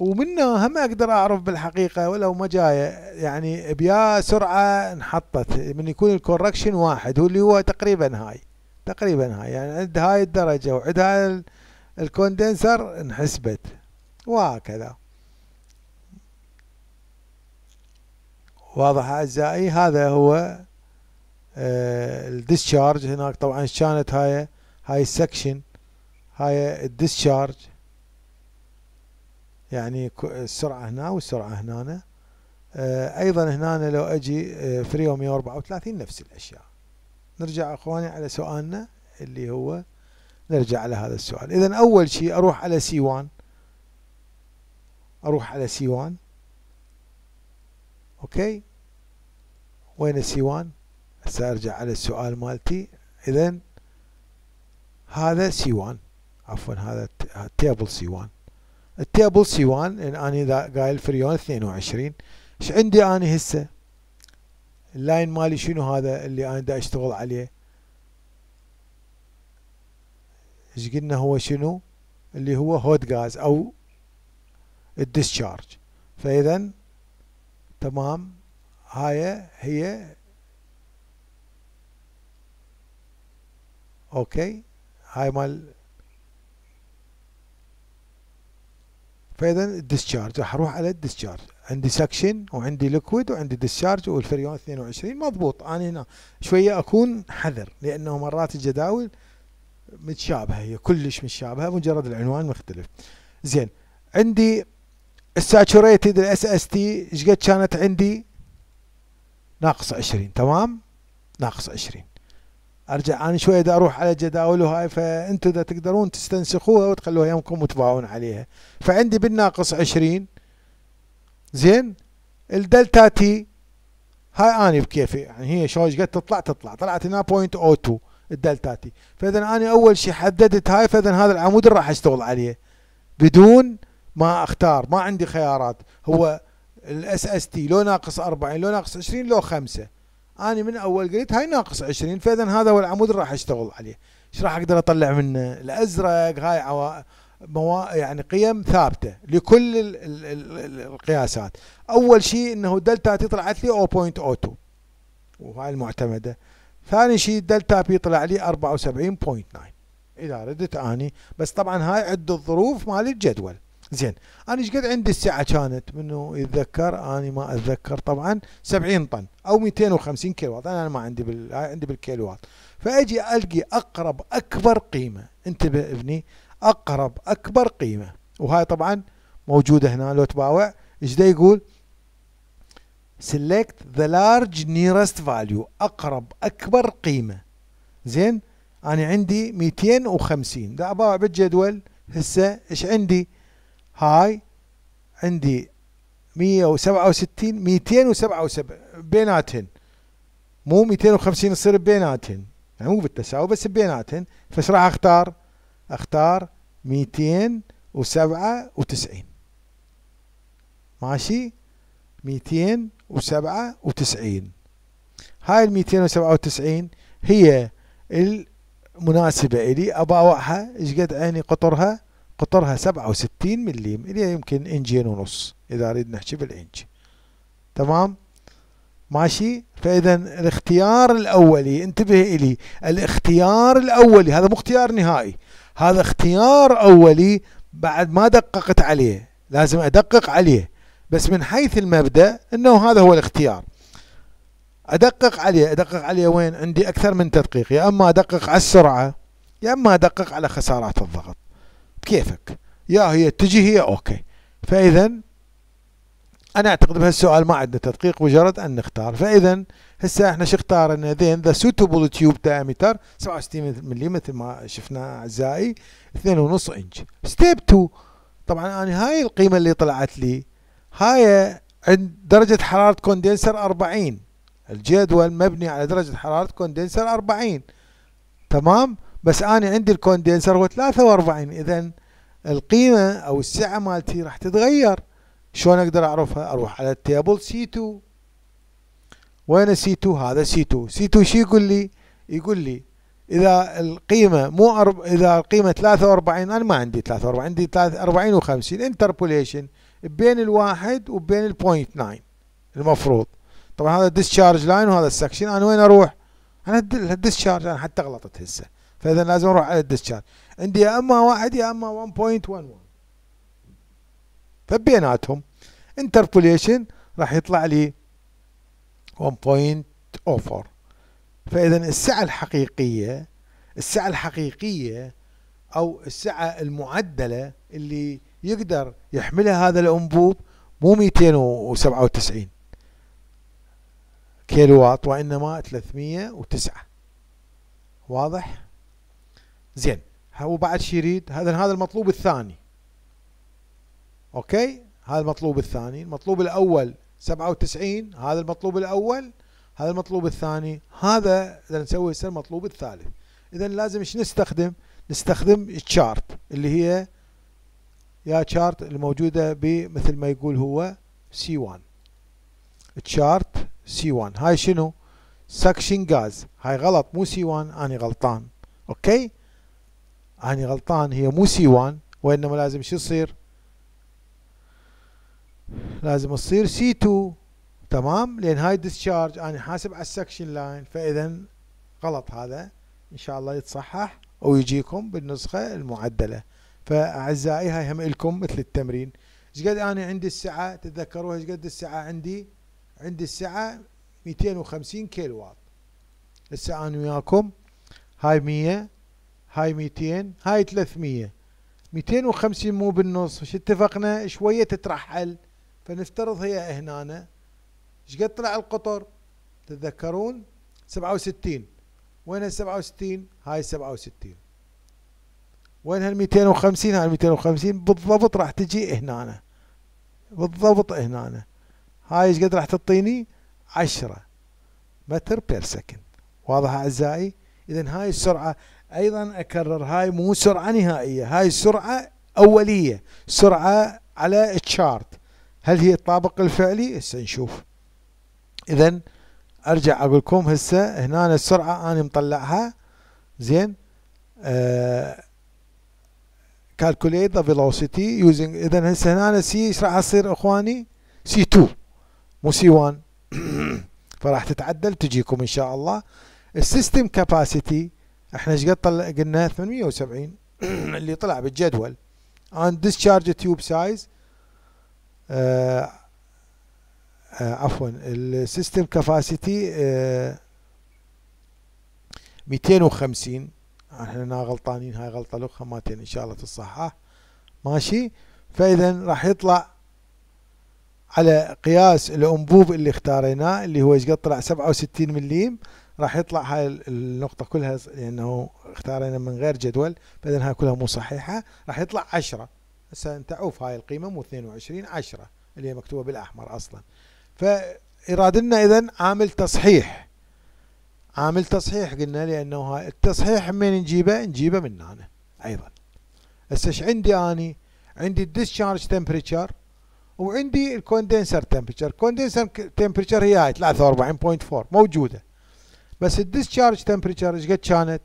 ومنه هم اقدر اعرف بالحقيقة ولو ما جاية يعني بيا سرعة انحطت من يكون الكوركشن واحد هو اللي هو تقريبا هاي تقريبا هاي يعني عند هاي الدرجة وعند هاي الكوندنسر انحسبت وهكذا واضح أعزائي هذا هو آه، الديسشارج هناك طبعا كانت هاي هاي السكشن هاي الديسشارج يعني السرعة هنا والسرعة هنا آه، أيضا هنا لو أجي آه، فريو 134 نفس الأشياء نرجع أخواني على سؤالنا اللي هو نرجع على هذا السؤال إذا أول شيء أروح على سي 1 أروح على سي 1 اوكي وين السي 1 هسه ارجع على السؤال مالتي اذا هذا سي 1 عفوا هذا تيبل سي 1 التيبل سي 1 إن انا قايل فريون 22 ايش عندي انا هسه اللاين مالي شنو هذا اللي انا دا اشتغل عليه ايش قلنا هو شنو اللي هو هوت غاز او الديسشارج فاذا تمام هاي هي اوكي هاي مال فاذا الديسشارج راح اروح على الديسشارج عندي سكشن وعندي ليكويد وعندي ديسشارج والفريون 22 مضبوط انا هنا شويه اكون حذر لانه مرات الجداول متشابهه هي كلش متشابهه مجرد العنوان مختلف زين عندي الساتوريتد الاس اس تي ايش قد كانت عندي؟ ناقص 20 تمام؟ ناقص 20 ارجع انا شويه اذا اروح على جداول وهاي فانتم اذا تقدرون تستنسخوها وتخلوها يمكم وتباعون عليها فعندي بالناقص 20 زين الدلتا تي هاي اني بكيفي يعني هي شو ايش قد تطلع تطلع طلعت هنا بوينت او 2 الدلتا تي فاذا انا اول شيء حددت هاي فاذا هذا العمود اللي راح اشتغل عليه بدون ما اختار ما عندي خيارات هو الاس اس تي لو ناقص 40 لو ناقص 20 لو 5 انا من اول قلت هاي ناقص 20 فاذا هذا هو العمود اللي راح اشتغل عليه ايش راح اقدر اطلع منه الازرق هاي عو... موا... يعني قيم ثابته لكل ال... ال... ال... القياسات اول شيء انه دلتا تي طلعت لي 0.02 وهاي المعتمده ثاني شيء دلتا بي طلع لي 74.9 اذا ردت اني بس طبعا هاي عد الظروف مال الجدول زين انا ايش قد عندي السعه كانت منو يتذكر اني ما اتذكر طبعا 70 طن او 250 كيلو انا ما عندي بال... عندي بالكيلو فاجي القي اقرب اكبر قيمه انتبه ابني اقرب اكبر قيمه وهاي طبعا موجوده هنا لو تباوع ايش ذا يقول select the large nearest value اقرب اكبر قيمه زين انا عندي 250 دا اباوع بالجدول هسه ايش عندي هاي عندي 167 277 بيناتهن مو 250 يصير بيناتهن يعني مو بالتساوي بس بيناتهن فايش راح اختار؟ اختار 297 ماشي 297 هاي ال 297 هي المناسبة إلي أباوعها إيش قد عيني قطرها قطرها 67 مليم اللي يمكن انجين ونص اذا اريد نحكي بالانج تمام ماشي فاذا الاختيار الاولي انتبه الي الاختيار الاولي هذا مو اختيار نهائي هذا اختيار اولي بعد ما دققت عليه لازم ادقق عليه بس من حيث المبدا انه هذا هو الاختيار ادقق عليه ادقق عليه وين عندي اكثر من تدقيق يا اما ادقق على السرعه يا اما ادقق على خسارات الضغط بكيفك يا هي تجي هي اوكي فاذا انا اعتقد بهالسؤال ما عندنا تدقيق مجرد ان نختار فاذا هسه احنا شو اختارنا ذين ذا سوتبل تيوب دايمتر 67 ملي مثل ما شفنا اعزائي 2.5 انش ستيب 2 طبعا انا هاي القيمه اللي طلعت لي هاي عند درجه حراره كوندنسر 40 الجدول مبني على درجه حراره كوندنسر 40 تمام بس انا عندي الكوندنسر هو 43 اذا القيمه او السعه مالتي راح تتغير شلون اقدر اعرفها اروح على التيبل سي 2 وين سي 2 هذا سي 2 سي 2 شو يقول لي يقول لي اذا القيمه مو أرب... اذا القيمه 43 انا ما عندي 43 عندي 40 و50 انتربوليشن بين الواحد وبين البوينت 9 المفروض طبعا هذا ديسشارج لاين وهذا السكشن انا وين اروح؟ انا الديسشارج انا حتى غلطت هسه فاذا لازم اروح على الدسشارج عندي يا اما واحد يا اما 1.11 فبيناتهم انتربوليشن راح يطلع لي 1.04 فاذا السعه الحقيقيه السعه الحقيقيه او السعه المعدله اللي يقدر يحملها هذا الانبوب مو 297 كيلو واط وانما 309 واضح زين هو بعد شي يريد هذا هذا المطلوب الثاني اوكي هذا المطلوب الثاني المطلوب الاول 97 هذا المطلوب الاول هذا المطلوب الثاني هذا اذا نسوي هسه المطلوب الثالث اذا لازم ايش نستخدم نستخدم الشارت اللي هي يا شارت الموجوده بمثل ما يقول هو سي 1 تشارت سي 1 هاي شنو سكشن غاز هاي غلط مو سي 1 اني غلطان اوكي أني غلطان هي مو سي 1 وإنما لازم شو يصير لازم تصير سي 2 تمام لأن هاي ديسشارج أنا حاسب على السكشن لاين فإذا غلط هذا إن شاء الله يتصحح ويجيكم بالنسخة المعدلة فأعزائي هاي هم إلكم مثل التمرين ايش قد أنا عندي السعة تتذكروها ايش قد السعة عندي عندي السعة 250 كيلو واط هسه أنا وياكم هاي 100 هاي 200 هاي 300 250 مو بالنص وش اتفقنا شوية تترحل فنفترض هي هنا ايش قد طلع القطر تتذكرون 67 وين هالسبعة 67 هاي 67 وين هال 250 هاي 250 بالضبط راح تجي هنا بالضبط هنا هاي ايش قد راح تعطيني 10 متر بير سكند واضح اعزائي اذا هاي السرعه أيضا أكرر هاي مو سرعة نهائية هاي سرعة أولية سرعة على الشارت هل هي الطابق الفعلي هسه نشوف إذا أرجع أقول لكم هسه هنا السرعة أنا مطلعها زين كالكوليت ذا فيلوسيتي يوزنج إذا هسه هنا سي إيش راح يصير إخواني سي 2 مو سي 1 فراح تتعدل تجيكم إن شاء الله السيستم كاباسيتي احنا ايش قد طلع قلنا 870 اللي طلع بالجدول اون ديسشارج تيوب سايز عفوا السيستم كاباسيتي آه، 250 احنا هنا غلطانين هاي غلطه لو خماتين ان شاء الله تصحح ماشي فاذا راح يطلع على قياس الانبوب اللي اختاريناه اللي هو ايش قد طلع 67 مليم راح يطلع هاي النقطة كلها لأنه اختارينا من غير جدول بعدين هاي كلها مو صحيحة راح يطلع عشرة هسه أنت عوف هاي القيمة مو 22 عشرة اللي هي مكتوبة بالأحمر أصلا فإراد لنا إذا عامل تصحيح عامل تصحيح قلنا لأنه هاي التصحيح من نجيبه نجيبه من هنا أيضا هسه ايش عندي أني عندي الديسشارج تمبريتشر وعندي الكوندنسر تمبريتشر الكوندنسر تمبريتشر هي هاي 43.4 موجوده بس الديسشارج تمبريتشر ايش قد كانت؟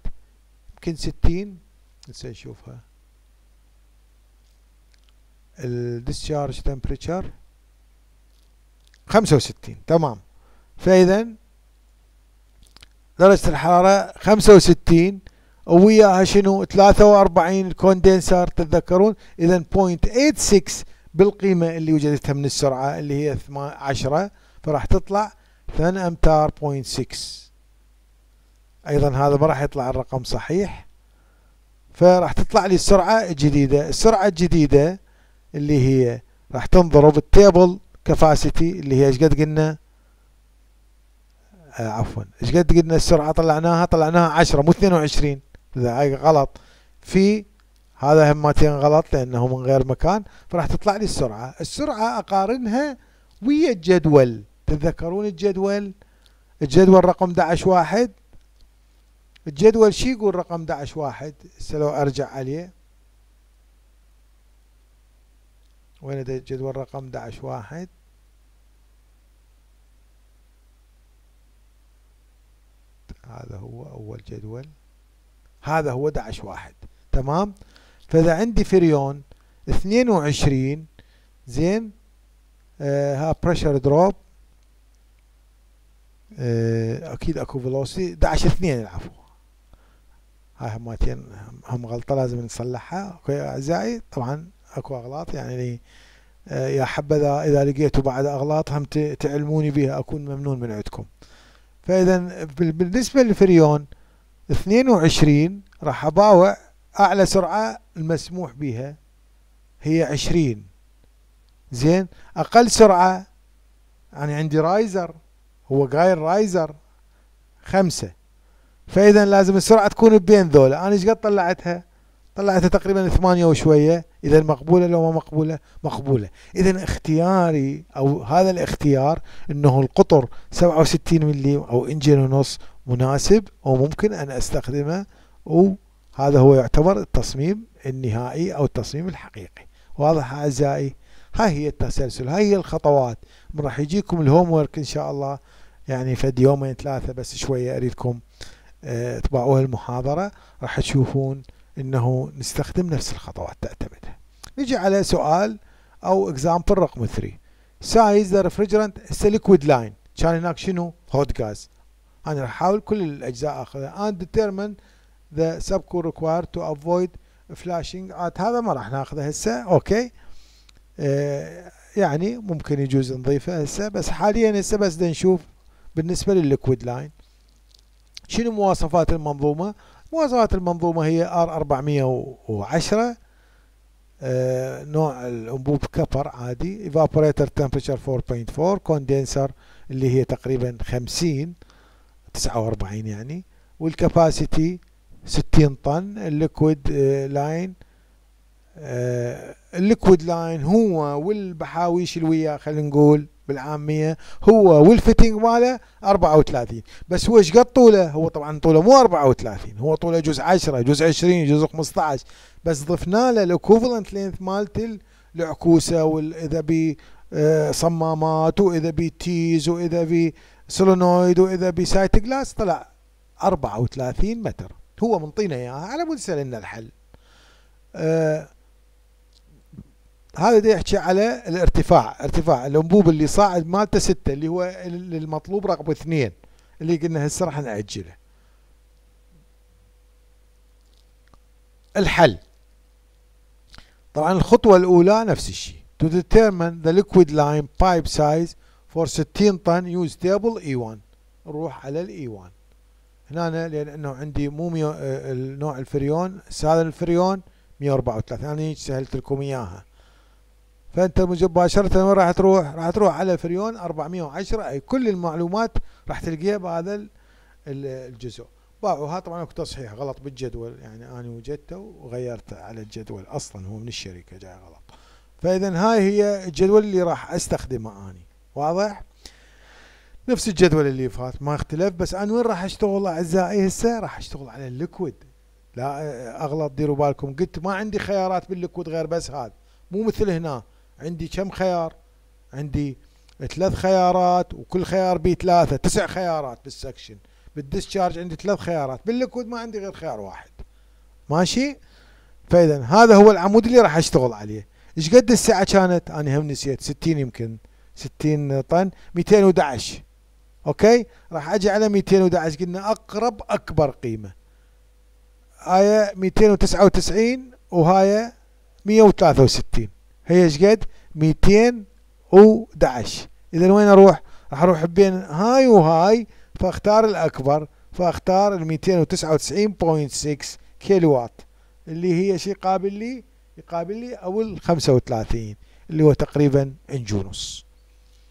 يمكن 60 هسه نشوفها الديسشارج تمبريتشر 65 تمام فاذا درجة الحرارة 65 وياها شنو 43 الكوندنسر تتذكرون اذا 0.86 بالقيمة اللي وجدتها من السرعة اللي هي 10 فراح تطلع 2 امتار 0.6 ايضا هذا ما راح يطلع الرقم صحيح فراح تطلع لي السرعة الجديدة السرعة الجديدة اللي هي راح تنضرب التيبل كفاسيتي اللي هي ايش قد قلنا آه عفوا ايش قد قلنا السرعة طلعناها طلعناها 10 مو 22 هاي غلط في هذا همتين غلط لانه من غير مكان فراح تطلع لي السرعة السرعة اقارنها ويا الجدول تتذكرون الجدول الجدول رقم 11 واحد الجدول شي يقول رقم 11 واحد هسه لو ارجع عليه وين الجدول رقم 11 واحد هذا هو اول جدول هذا هو 11 واحد تمام فاذا عندي فريون 22 زين آه ها بريشر دروب آه، اكيد اكو فيلوسيتي 11 2 العفو هاي همتين هم غلطه لازم نصلحها اوكي اعزائي طبعا اكو اغلاط يعني آه، يا حبذا اذا لقيتوا بعد اغلاط هم تعلموني بها اكون ممنون من عندكم فاذا بالنسبه للفريون 22 راح اباوع اعلى سرعه المسموح بها هي 20 زين اقل سرعه يعني عندي رايزر هو قايل رايزر خمسة فاذا لازم السرعه تكون بين ذولا انا ايش قد طلعتها طلعتها تقريبا ثمانية وشوية إذا مقبولة لو ما مقبولة مقبولة إذا اختياري أو هذا الاختيار أنه القطر 67 ملي أو إنجن ونص مناسب وممكن أن أستخدمه وهذا هو يعتبر التصميم النهائي أو التصميم الحقيقي واضح أعزائي هاي هي التسلسل هاي هي الخطوات من راح يجيكم الهوم ورك إن شاء الله يعني فد يومين ثلاثة بس شوية أريدكم آه، تبعوها المحاضرة راح تشوفون انه نستخدم نفس الخطوات تعتمدها نجي على سؤال او اكزامبل رقم 3 سايز ذا ريفرجرنت هسه ليكويد لاين كان هناك شنو هوت غاز انا راح احاول كل الاجزاء اخذها and determine ذا subcool required تو افويد flashing out هذا ما راح ناخذه هسه اوكي آه، يعني ممكن يجوز نضيفه هسه بس حاليا هسه بس نشوف بالنسبه للليكويد لاين شنو مواصفات المنظومة مواصفات المنظومة هي r 410 آه نوع الانبوب كبر عادي evaporator temperature 4.4 Condenser اللي هي تقريبا 50 49 يعني والكباسيتي 60 طن الليكويد لاين الليكويد لاين هو والبحاويش اللي وياه خلينا نقول بالعاميه هو والفيتنج ماله 34 بس هو ايش قد طوله؟ هو طبعا طوله مو 34 هو طوله جزء 10 جزء 20 جزء 15 بس ضفنا له الاكوفلنت لينث مالت العكوسه واذا بي آه، صمامات واذا بي تيز واذا بي سولونويد واذا بي سايت جلاس طلع 34 متر هو منطينا اياها على مود سالنا الحل. أه هذا ده يحكي على الارتفاع ارتفاع الانبوب اللي صاعد مالته ستة اللي هو المطلوب رقم اثنين اللي قلنا هسه راح نأجله الحل طبعا الخطوة الأولى نفس الشيء to determine the liquid line pipe size for 60 طن use table E1 نروح على ال E1 هنا لأن أنه عندي مو ميو... آه، النوع الفريون هذا الفريون 134 أنا يعني سهلت لكم إياها فانت مباشره وين راح تروح؟ راح تروح على فريون 410 اي كل المعلومات راح تلقيها بهذا الجزء. باعوها طبعا اكو تصحيح غلط بالجدول يعني انا وجدته وغيرته على الجدول اصلا هو من الشركه جاي غلط. فاذا هاي هي الجدول اللي راح استخدمه اني واضح؟ نفس الجدول اللي فات ما اختلف بس انا وين راح اشتغل اعزائي هسه؟ راح اشتغل على الليكويد. لا اغلط ديروا بالكم قلت ما عندي خيارات بالليكويد غير بس هذا مو مثل هنا عندي كم خيار عندي ثلاث خيارات وكل خيار بي ثلاثة تسع خيارات بالسكشن بالدسشارج عندي ثلاث خيارات بالليكود ما عندي غير خيار واحد ماشي فاذا هذا هو العمود اللي راح اشتغل عليه ايش قد السعه كانت انا هم نسيت 60 يمكن 60 طن 211 اوكي راح اجي على 211 قلنا اقرب اكبر قيمه هاي 299 وهاي 163 هي قد؟ 211 اذا وين اروح راح اروح بين هاي وهاي فاختار الاكبر فاختار ال 299.6 كيلو وات اللي هي شيء قابل لي يقابل لي او ال 35 اللي هو تقريبا انج ونص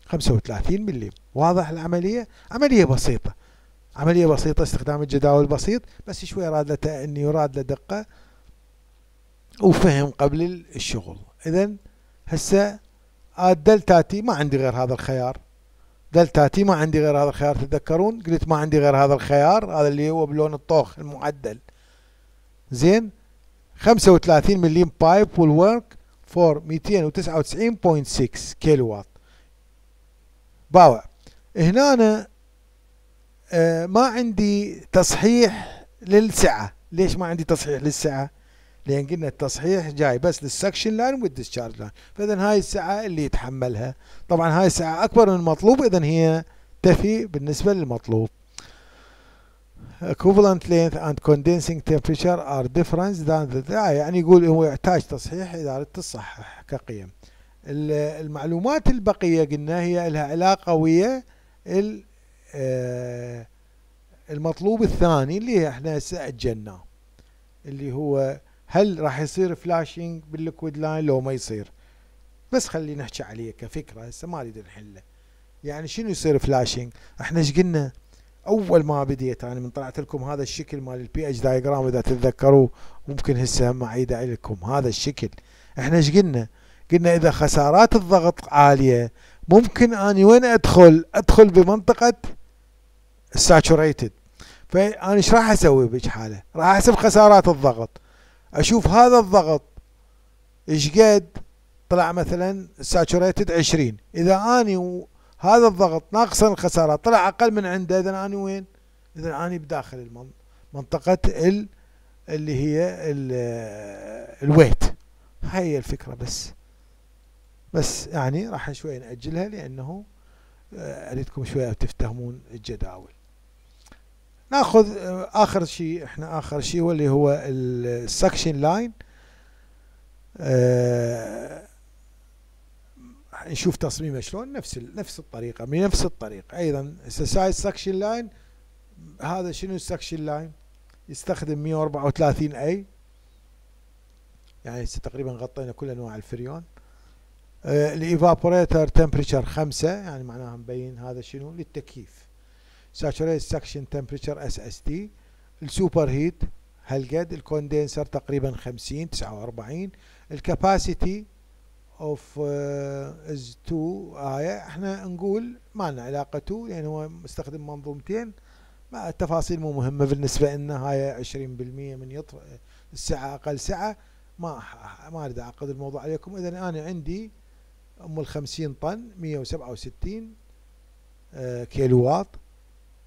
35 ملي واضح العمليه عمليه بسيطه عمليه بسيطه استخدام الجداول البسيط بس شوي راد اني يراد له دقه وفهم قبل الشغل اذا هسه الدلتا آه، تي ما عندي غير هذا الخيار دلتا تي ما عندي غير هذا الخيار تتذكرون قلت ما عندي غير هذا الخيار هذا اللي هو بلون الطوخ المعدل زين 35 مليم بايب والورك فور 299.6 كيلو وات باور هنا أنا ما عندي تصحيح للسعة ليش ما عندي تصحيح للسعة لان قلنا التصحيح جاي بس للسكشن لاين والدشارج لاين فاذا هاي السعه اللي يتحملها طبعا هاي السعه اكبر من المطلوب اذا هي تفي بالنسبه للمطلوب equivalent length and condensing temperature are different than the يعني يقول هو يحتاج تصحيح اردت تصحح كقيم المعلومات البقية قلنا هي لها علاقة ويا آه، المطلوب الثاني اللي احنا هسه اجلناه اللي هو هل راح يصير فلاشينج بالليكويد لاين لو ما يصير بس خلي نحكي عليه كفكره هسه ما نريد نحله يعني شنو يصير فلاشينج احنا ايش قلنا اول ما بديت انا يعني من طلعت لكم هذا الشكل مال البي اتش دايجرام اذا تتذكروا ممكن هسه هم اعيد عليكم هذا الشكل احنا ايش قلنا قلنا اذا خسارات الضغط عاليه ممكن اني وين ادخل ادخل بمنطقه الساتوريتد فانا ايش راح اسوي بهيج حاله راح احسب خسارات الضغط اشوف هذا الضغط ايش قد طلع مثلا ساتوريتد 20 اذا اني هذا الضغط ناقص الخساره طلع اقل من عنده اذا اني وين؟ اذا اني بداخل منطقه ال... اللي هي ال... الويت هي الفكره بس بس يعني راح شوي ناجلها لانه آه، اريدكم شويه تفتهمون الجداول ناخذ آه، اخر شيء احنا اخر شيء واللي هو السكشن لاين آه نشوف تصميمه شلون نفس نفس الطريقه بنفس الطريقه ايضا هسه سكشن لاين هذا شنو السكشن لاين يستخدم 134 اي يعني هسه تقريبا غطينا كل انواع الفريون الايفابوريتر تمبريتشر 5 يعني معناها مبين هذا شنو للتكييف ساتشوريت سكشن تمبريتشر اس اس تي السوبر هيت هالقد الكوندنسر تقريبا 50 49 الكاباسيتي اوف از 2 ايه احنا نقول ما لنا علاقه تو لان يعني هو مستخدم منظومتين ما التفاصيل مو مهمه بالنسبه لنا هاي 20% من يطفئ السعه اقل سعه ما ما اريد اعقد الموضوع عليكم اذا انا عندي ام ال 50 طن 167 كيلو واط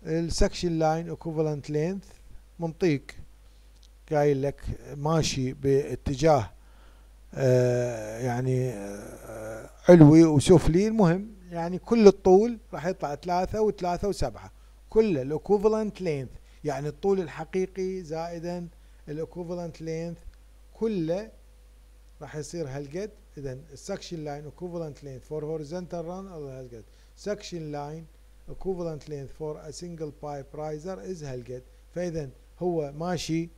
السكشن لاين اكوفالنت لينث منطيق قايل لك ماشي باتجاه آه يعني آه علوي وسفلي المهم يعني كل الطول راح يطلع ثلاثة وثلاثة وسبعة كل الاكوفلنت لينث يعني الطول الحقيقي زائدا الاكوفلنت لينث كله راح يصير هالقد اذا السكشن لاين اكوفلنت لينث فور هوريزونتال ران هالقد سكشن لاين equivalent length for a single pipe riser is Helgate فإذا هو ماشي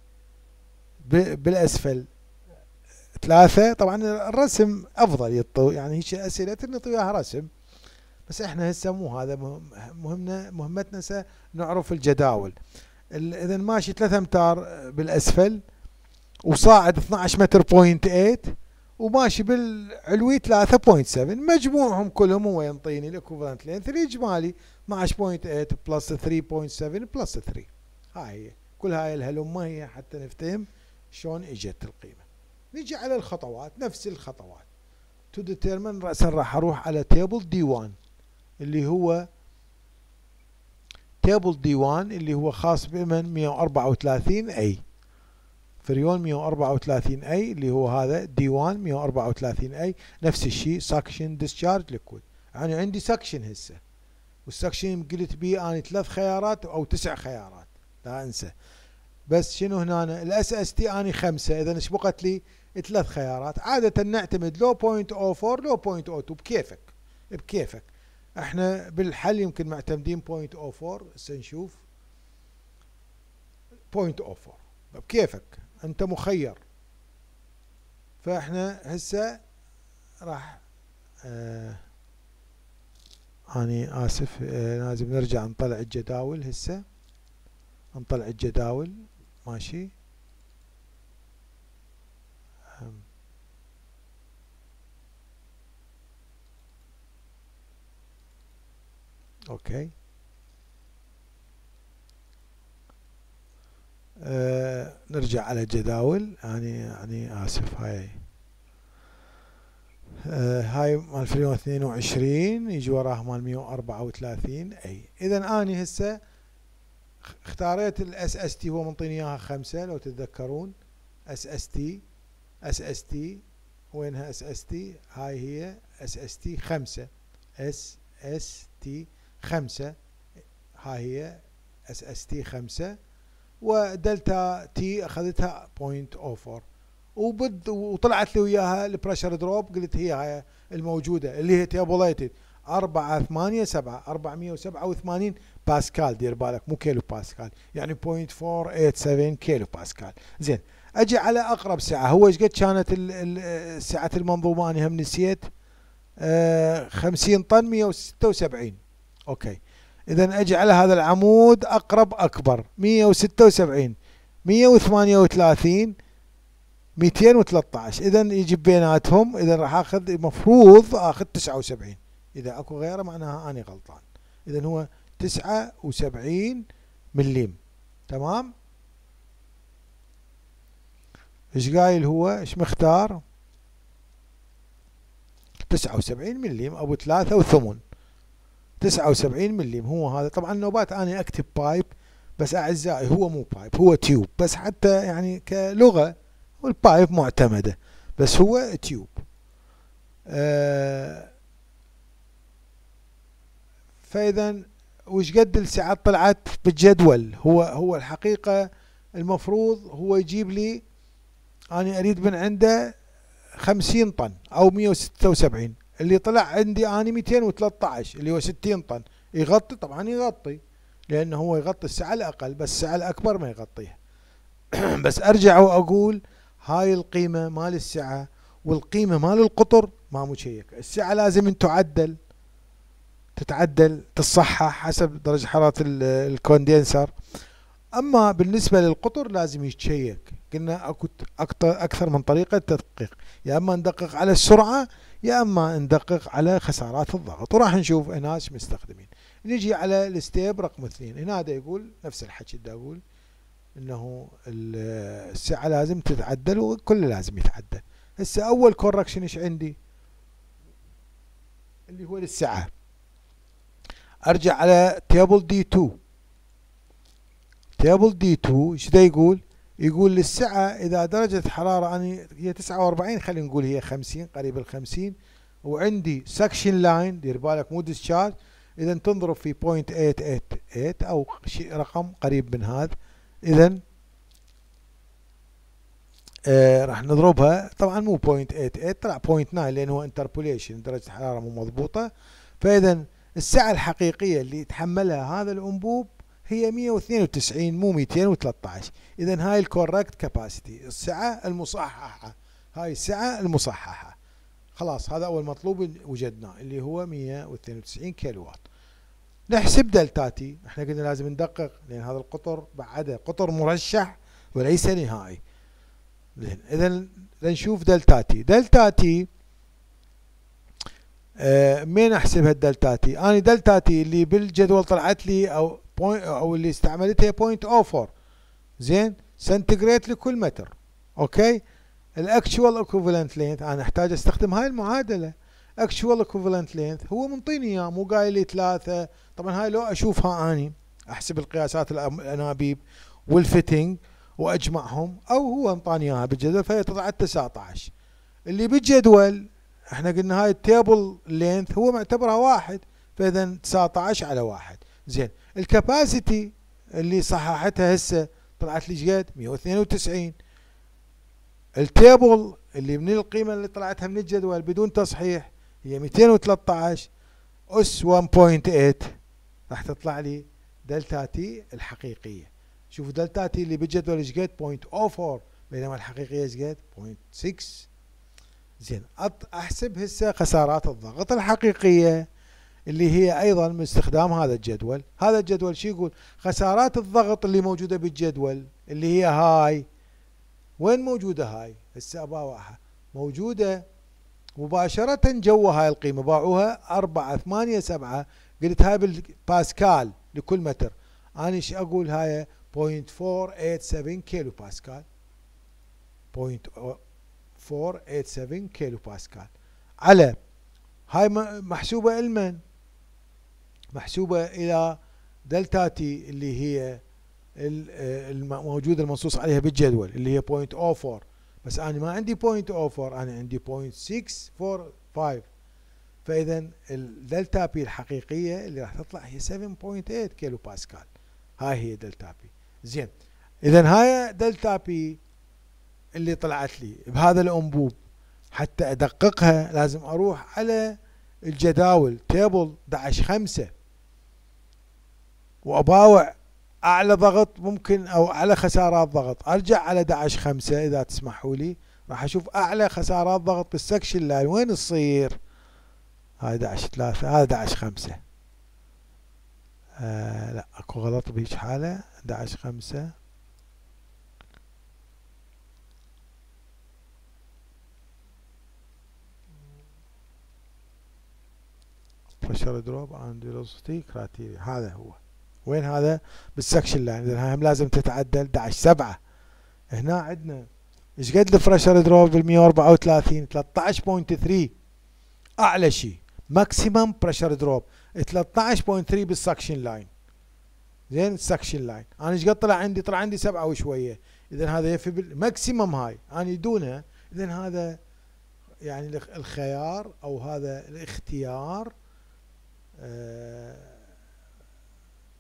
بالأسفل ثلاثة طبعا الرسم أفضل يطو يعني هيك أسئلة نعطي إياها رسم بس إحنا هسه مو هذا مهمنا مهمتنا هسه نعرف الجداول إذا ماشي 3 أمتار بالأسفل وصاعد 12 متر بوينت 8 وماشي بالعلوي 3.7 مجموعهم كلهم هو ينطيني الاكوفالنت لينث الاجمالي 12.8 بلس 3.7 بلس 3 هاي هي كل هاي الهلمة هي حتى نفتهم شلون اجت القيمة نجي على الخطوات نفس الخطوات تو ديتيرمن رأسا راح اروح على تيبل دي 1 اللي هو تيبل دي 1 اللي هو خاص بمن 134 اي فريون 134 اي اللي هو هذا دي 1 134 اي نفس الشيء سكشن ديسشارج ليكويد يعني عندي سكشن هسه والسكشن قلت بيه اني ثلاث خيارات أو تسع خيارات لا أنسى بس شنو هنا الاس اس تي اني خمسه اذا ايش بقت لي ثلاث خيارات عاده نعتمد لو بوينت او 4 لو بوينت او 2 بكيفك بكيفك احنا بالحل يمكن معتمدين بوينت او 4 هسه نشوف بوينت او 4 بكيفك انت مخير فاحنا هسه راح آه اني آسف آه، لازم نرجع نطلع الجداول هسه نطلع الجداول ماشي اوكي أه نرجع على الجداول يعني يعني اسف هاي آه هاي مال فريون 22 يجي وراه مال 134 اي اذا اني هسه اختاريت الاس اس تي هو منطيني اياها خمسه لو تتذكرون اس اس تي اس اس تي وينها اس اس تي هاي هي اس اس تي خمسه اس اس تي خمسه هاي هي اس اس تي خمسه ودلتا تي اخذتها بوينت اوفر oh وبد وطلعت لي وياها البريشر دروب قلت هي هاي الموجوده اللي هي تيبوليتد 4 8 7 487 باسكال دير بالك مو كيلو باسكال يعني 0.487 كيلو باسكال زين اجي على اقرب سعه هو ايش قد كانت سعه المنظومه انا هم نسيت 50 آه، طن 176 اوكي اذا اجي على هذا العمود اقرب اكبر 176 138 213 اذا يجي بيناتهم اذا راح اخذ المفروض اخذ 79 اذا اكو غيره معناها اني غلطان اذا هو 79 مليم تمام ايش قايل هو ايش مختار 79 مليم ابو ثلاثة وثمن 79 مليم هو هذا طبعا نوبات انا اكتب بايب بس اعزائي هو مو بايب هو تيوب بس حتى يعني كلغه والبايب معتمدة بس هو تيوب آه، فإذا وش قد الساعات طلعت بالجدول هو هو الحقيقة المفروض هو يجيب لي أنا أريد من عنده خمسين طن أو مية وستة وسبعين اللي طلع عندي أنا ميتين وثلاثة عشر اللي هو ستين طن يغطي طبعا يغطي لأنه هو يغطي السعة الأقل بس السعة الأكبر ما يغطيها بس أرجع وأقول هاي القيمة مال السعة والقيمة مال القطر ما مشيك السعة لازم أن تعدل تتعدل تصحح حسب درجة حرارة الكوندينسر أما بالنسبة للقطر لازم يتشيك قلنا أكو أكثر من طريقة تدقيق يا أما ندقق على السرعة يا أما ندقق على خسارات الضغط وراح نشوف هنا مستخدمين نجي على الستيب رقم اثنين هنا دا يقول نفس الحكي دا أقول انه السعه لازم تتعدل وكله لازم يتعدل هسه اول كوركشن ايش عندي اللي هو للسعه ارجع على تيبل دي 2 تيبل دي 2 ايش دا يقول يقول للسعه اذا درجه حراره يعني هي 49 خلينا نقول هي 50 قريب ال 50 وعندي سكشن لاين دير بالك مو ديسشارج اذا تنضرب في 0.888 او شيء رقم قريب من هذا اذا آه راح نضربها طبعا مو 0.88 طلع 0.9 لانه انتربوليشن درجه الحراره مو مضبوطه فاذا السعه الحقيقيه اللي يتحملها هذا الانبوب هي 192 مو 213 اذا هاي الكوركت كاباسيتي السعه المصححه هاي السعه المصححه خلاص هذا اول مطلوب وجدناه اللي هو 192 كيلو وات نحسب دلتا تي احنا قلنا لازم ندقق لان هذا القطر بعده قطر مرشح وليس نهائي اذا لنشوف دلتا تي آه مين احسبها تي انا تي اللي بالجدول طلعت لي او بوينت او اللي استعملتها بوينت اوفر oh زين سنتيجريت لكل متر اوكي الاكشوال اكوفلنت لينث انا احتاج استخدم هاي المعادله اكشوال اكوفلنت لينث هو منطيني اياه مو قايل لي 3 طبعا هاي لو اشوفها اني احسب القياسات الانابيب والفتنج واجمعهم او هو انطاني اياها بالجدول فهي تطلع 19 اللي بالجدول احنا قلنا هاي التيبل لينث هو معتبرها واحد فاذا 19 على واحد زين الكباسيتي اللي صححتها هسه طلعت لي قد 192 التيبل اللي من القيمه اللي طلعتها من الجدول بدون تصحيح هي 213 اس 1.8 راح تطلع لي دلتا تي الحقيقيه شوفوا دلتا تي اللي بالجدول ايش قد 0.04 بينما الحقيقيه ايش قد 0.6 زين احسب هسه خسارات الضغط الحقيقيه اللي هي ايضا من استخدام هذا الجدول هذا الجدول شو يقول خسارات الضغط اللي موجوده بالجدول اللي هي هاي وين موجوده هاي هسه اباوعها موجوده مباشرة جوا هاي القيمة باعوها 4 8 7 قلت هاي بالباسكال لكل متر انا ايش اقول هاي 0.487 كيلو باسكال 0.487 كيلو باسكال على هاي محسوبة لمن محسوبة إلى دلتا تي اللي هي الموجودة المنصوص عليها بالجدول اللي هي 0.04 بس أنا ما عندي 0.04 أنا عندي 0.645 فاذا الدلتا بي الحقيقيه اللي راح تطلع هي 7.8 كيلو باسكال هاي هي دلتا بي زين اذا هاي دلتا بي اللي طلعت لي بهذا الانبوب حتى ادققها لازم اروح على الجداول تيبل 11 5 واباوع اعلى ضغط ممكن او اعلى خسارات ضغط ارجع على 11 5 اذا تسمحوا لي راح اشوف اعلى خسارات ضغط بالسكشن لاين وين تصير؟ 11 3 11 5 آه لا اكو غلط بهيج حالة 11 5 بشر دروب اند velocity كراتيريا هذا هو وين هذا بالسكشن لاين اذا هم لازم تتعدل 11 7 هنا عندنا ايش قد الفريشر دروب بال 134 13.3 اعلى شيء ماكسيمم بريشر دروب 13.3 بالسكشن لاين زين السكشن لاين انا ايش قد طلع عندي طلع عندي سبعة وشويه اذا هذا يفي ماكسيمم هاي انا دونها اذا هذا يعني الخيار او هذا الاختيار آه،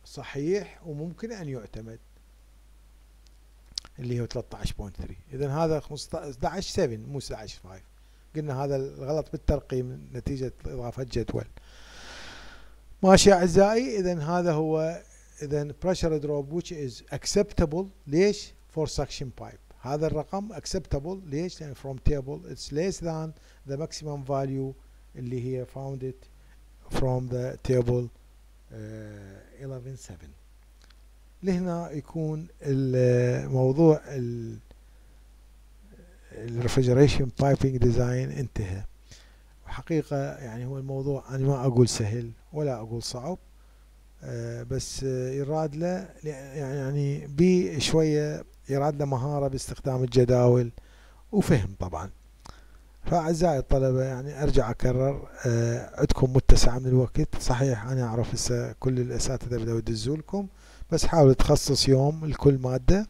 صحيح وممكن ان يعتمد اللي هو 13.3 اذا هذا 15 11 7 مو 11 5 قلنا هذا الغلط بالترقيم نتيجة إضافة جدول ماشي أعزائي إذا هذا هو إذا pressure drop which is acceptable ليش for suction pipe هذا الرقم acceptable ليش لأن from table it's less than the maximum value اللي هي found it from the table uh, 11.7 لهنا يكون الموضوع ال الريفرجريشن بايبنج ديزاين انتهى وحقيقة يعني هو الموضوع أنا ما أقول سهل ولا أقول صعب آه، بس يراد له يعني, يعني بشوية يراد له مهارة باستخدام الجداول وفهم طبعا فأعزائي الطلبة يعني أرجع أكرر آه، عندكم متسع من الوقت صحيح أنا أعرف هسه كل الأساتذة بدأوا يدزوا لكم بس حاولوا تخصص يوم لكل مادة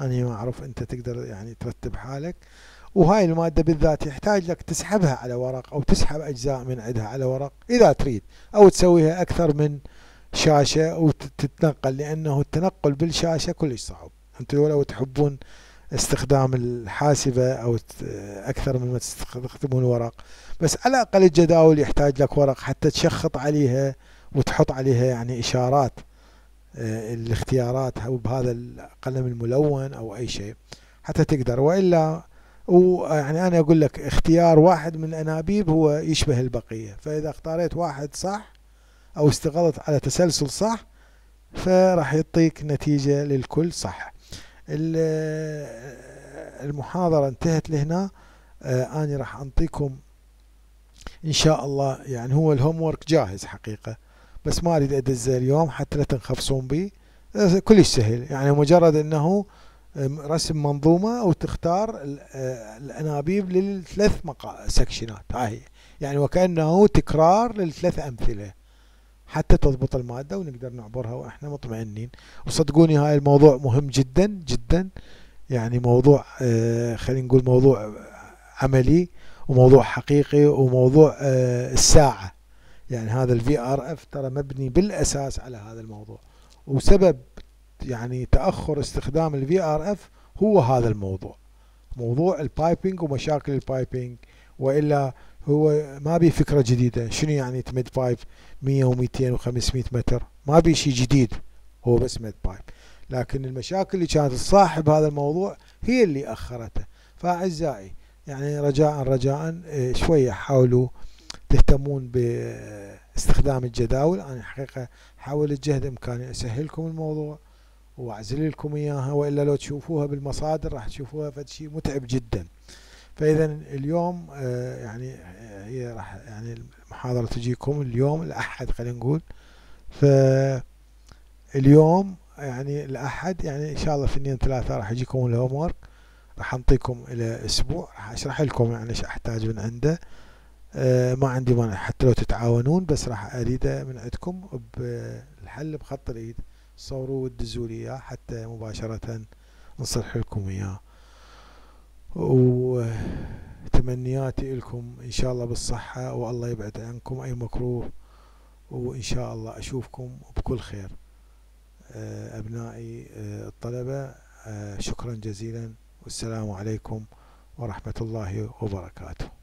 أنا ما أعرف أنت تقدر يعني ترتب حالك وهاي المادة بالذات يحتاج لك تسحبها على ورق أو تسحب أجزاء من عندها على ورق إذا تريد أو تسويها أكثر من شاشة وتتنقل لأنه التنقل بالشاشة كلش صعب أنتم لو تحبون استخدام الحاسبة أو أكثر مما تستخدمون ورق بس على الأقل الجداول يحتاج لك ورق حتى تشخط عليها وتحط عليها يعني إشارات آه، الاختيارات او بهذا القلم الملون او اي شيء حتى تقدر والا ويعني آه، انا اقول لك اختيار واحد من الانابيب هو يشبه البقيه فاذا اختاريت واحد صح او استغلت على تسلسل صح فراح يعطيك نتيجه للكل صح آه، المحاضره انتهت لهنا انا راح انطيكم ان شاء الله يعني هو الهوم جاهز حقيقه بس ما اريد ادزه اليوم حتى لا تنخفصون بي أه، كلش سهل يعني مجرد انه رسم منظومه او تختار أه، الانابيب للثلاث سكشنات هاي يعني وكانه تكرار للثلاث امثله حتى تضبط الماده ونقدر نعبرها واحنا مطمئنين وصدقوني هاي الموضوع مهم جدا جدا يعني موضوع أه، خلينا نقول موضوع عملي وموضوع حقيقي وموضوع الساعه يعني هذا الفي ار اف ترى مبني بالاساس على هذا الموضوع وسبب يعني تاخر استخدام الفي ار اف هو هذا الموضوع موضوع البايبنج ومشاكل البايبنج والا هو ما بي فكره جديده شنو يعني تمد بايب 100 و200 و500 متر ما بي شيء جديد هو بس مد بايب لكن المشاكل اللي كانت تصاحب هذا الموضوع هي اللي اخرته فاعزائي يعني رجاء رجاء إيه، شويه حاولوا تهتمون باستخدام الجداول أنا حقيقة حاولت جهد إمكاني أسهلكم الموضوع وأعزل لكم إياها وإلا لو تشوفوها بالمصادر راح تشوفوها فد شيء متعب جدا فإذا اليوم آه، يعني آه، هي راح يعني المحاضرة تجيكم اليوم الأحد خلينا نقول ف اليوم يعني الأحد يعني إن شاء الله اثنين ثلاثة راح يجيكم الهوم راح أنطيكم إلى أسبوع راح أشرح لكم يعني إيش أحتاج من عنده آه، ما عندي مانع حتى لو تتعاونون بس راح اريده من عندكم بالحل بخط الايد صوروا ودزوا لي اياه حتى مباشره نصلح لكم اياه وتمنياتي لكم ان شاء الله بالصحه والله يبعد عنكم اي مكروه وان شاء الله اشوفكم بكل خير آه، ابنائي آه، الطلبه شكرا جزيلا والسلام عليكم ورحمه الله وبركاته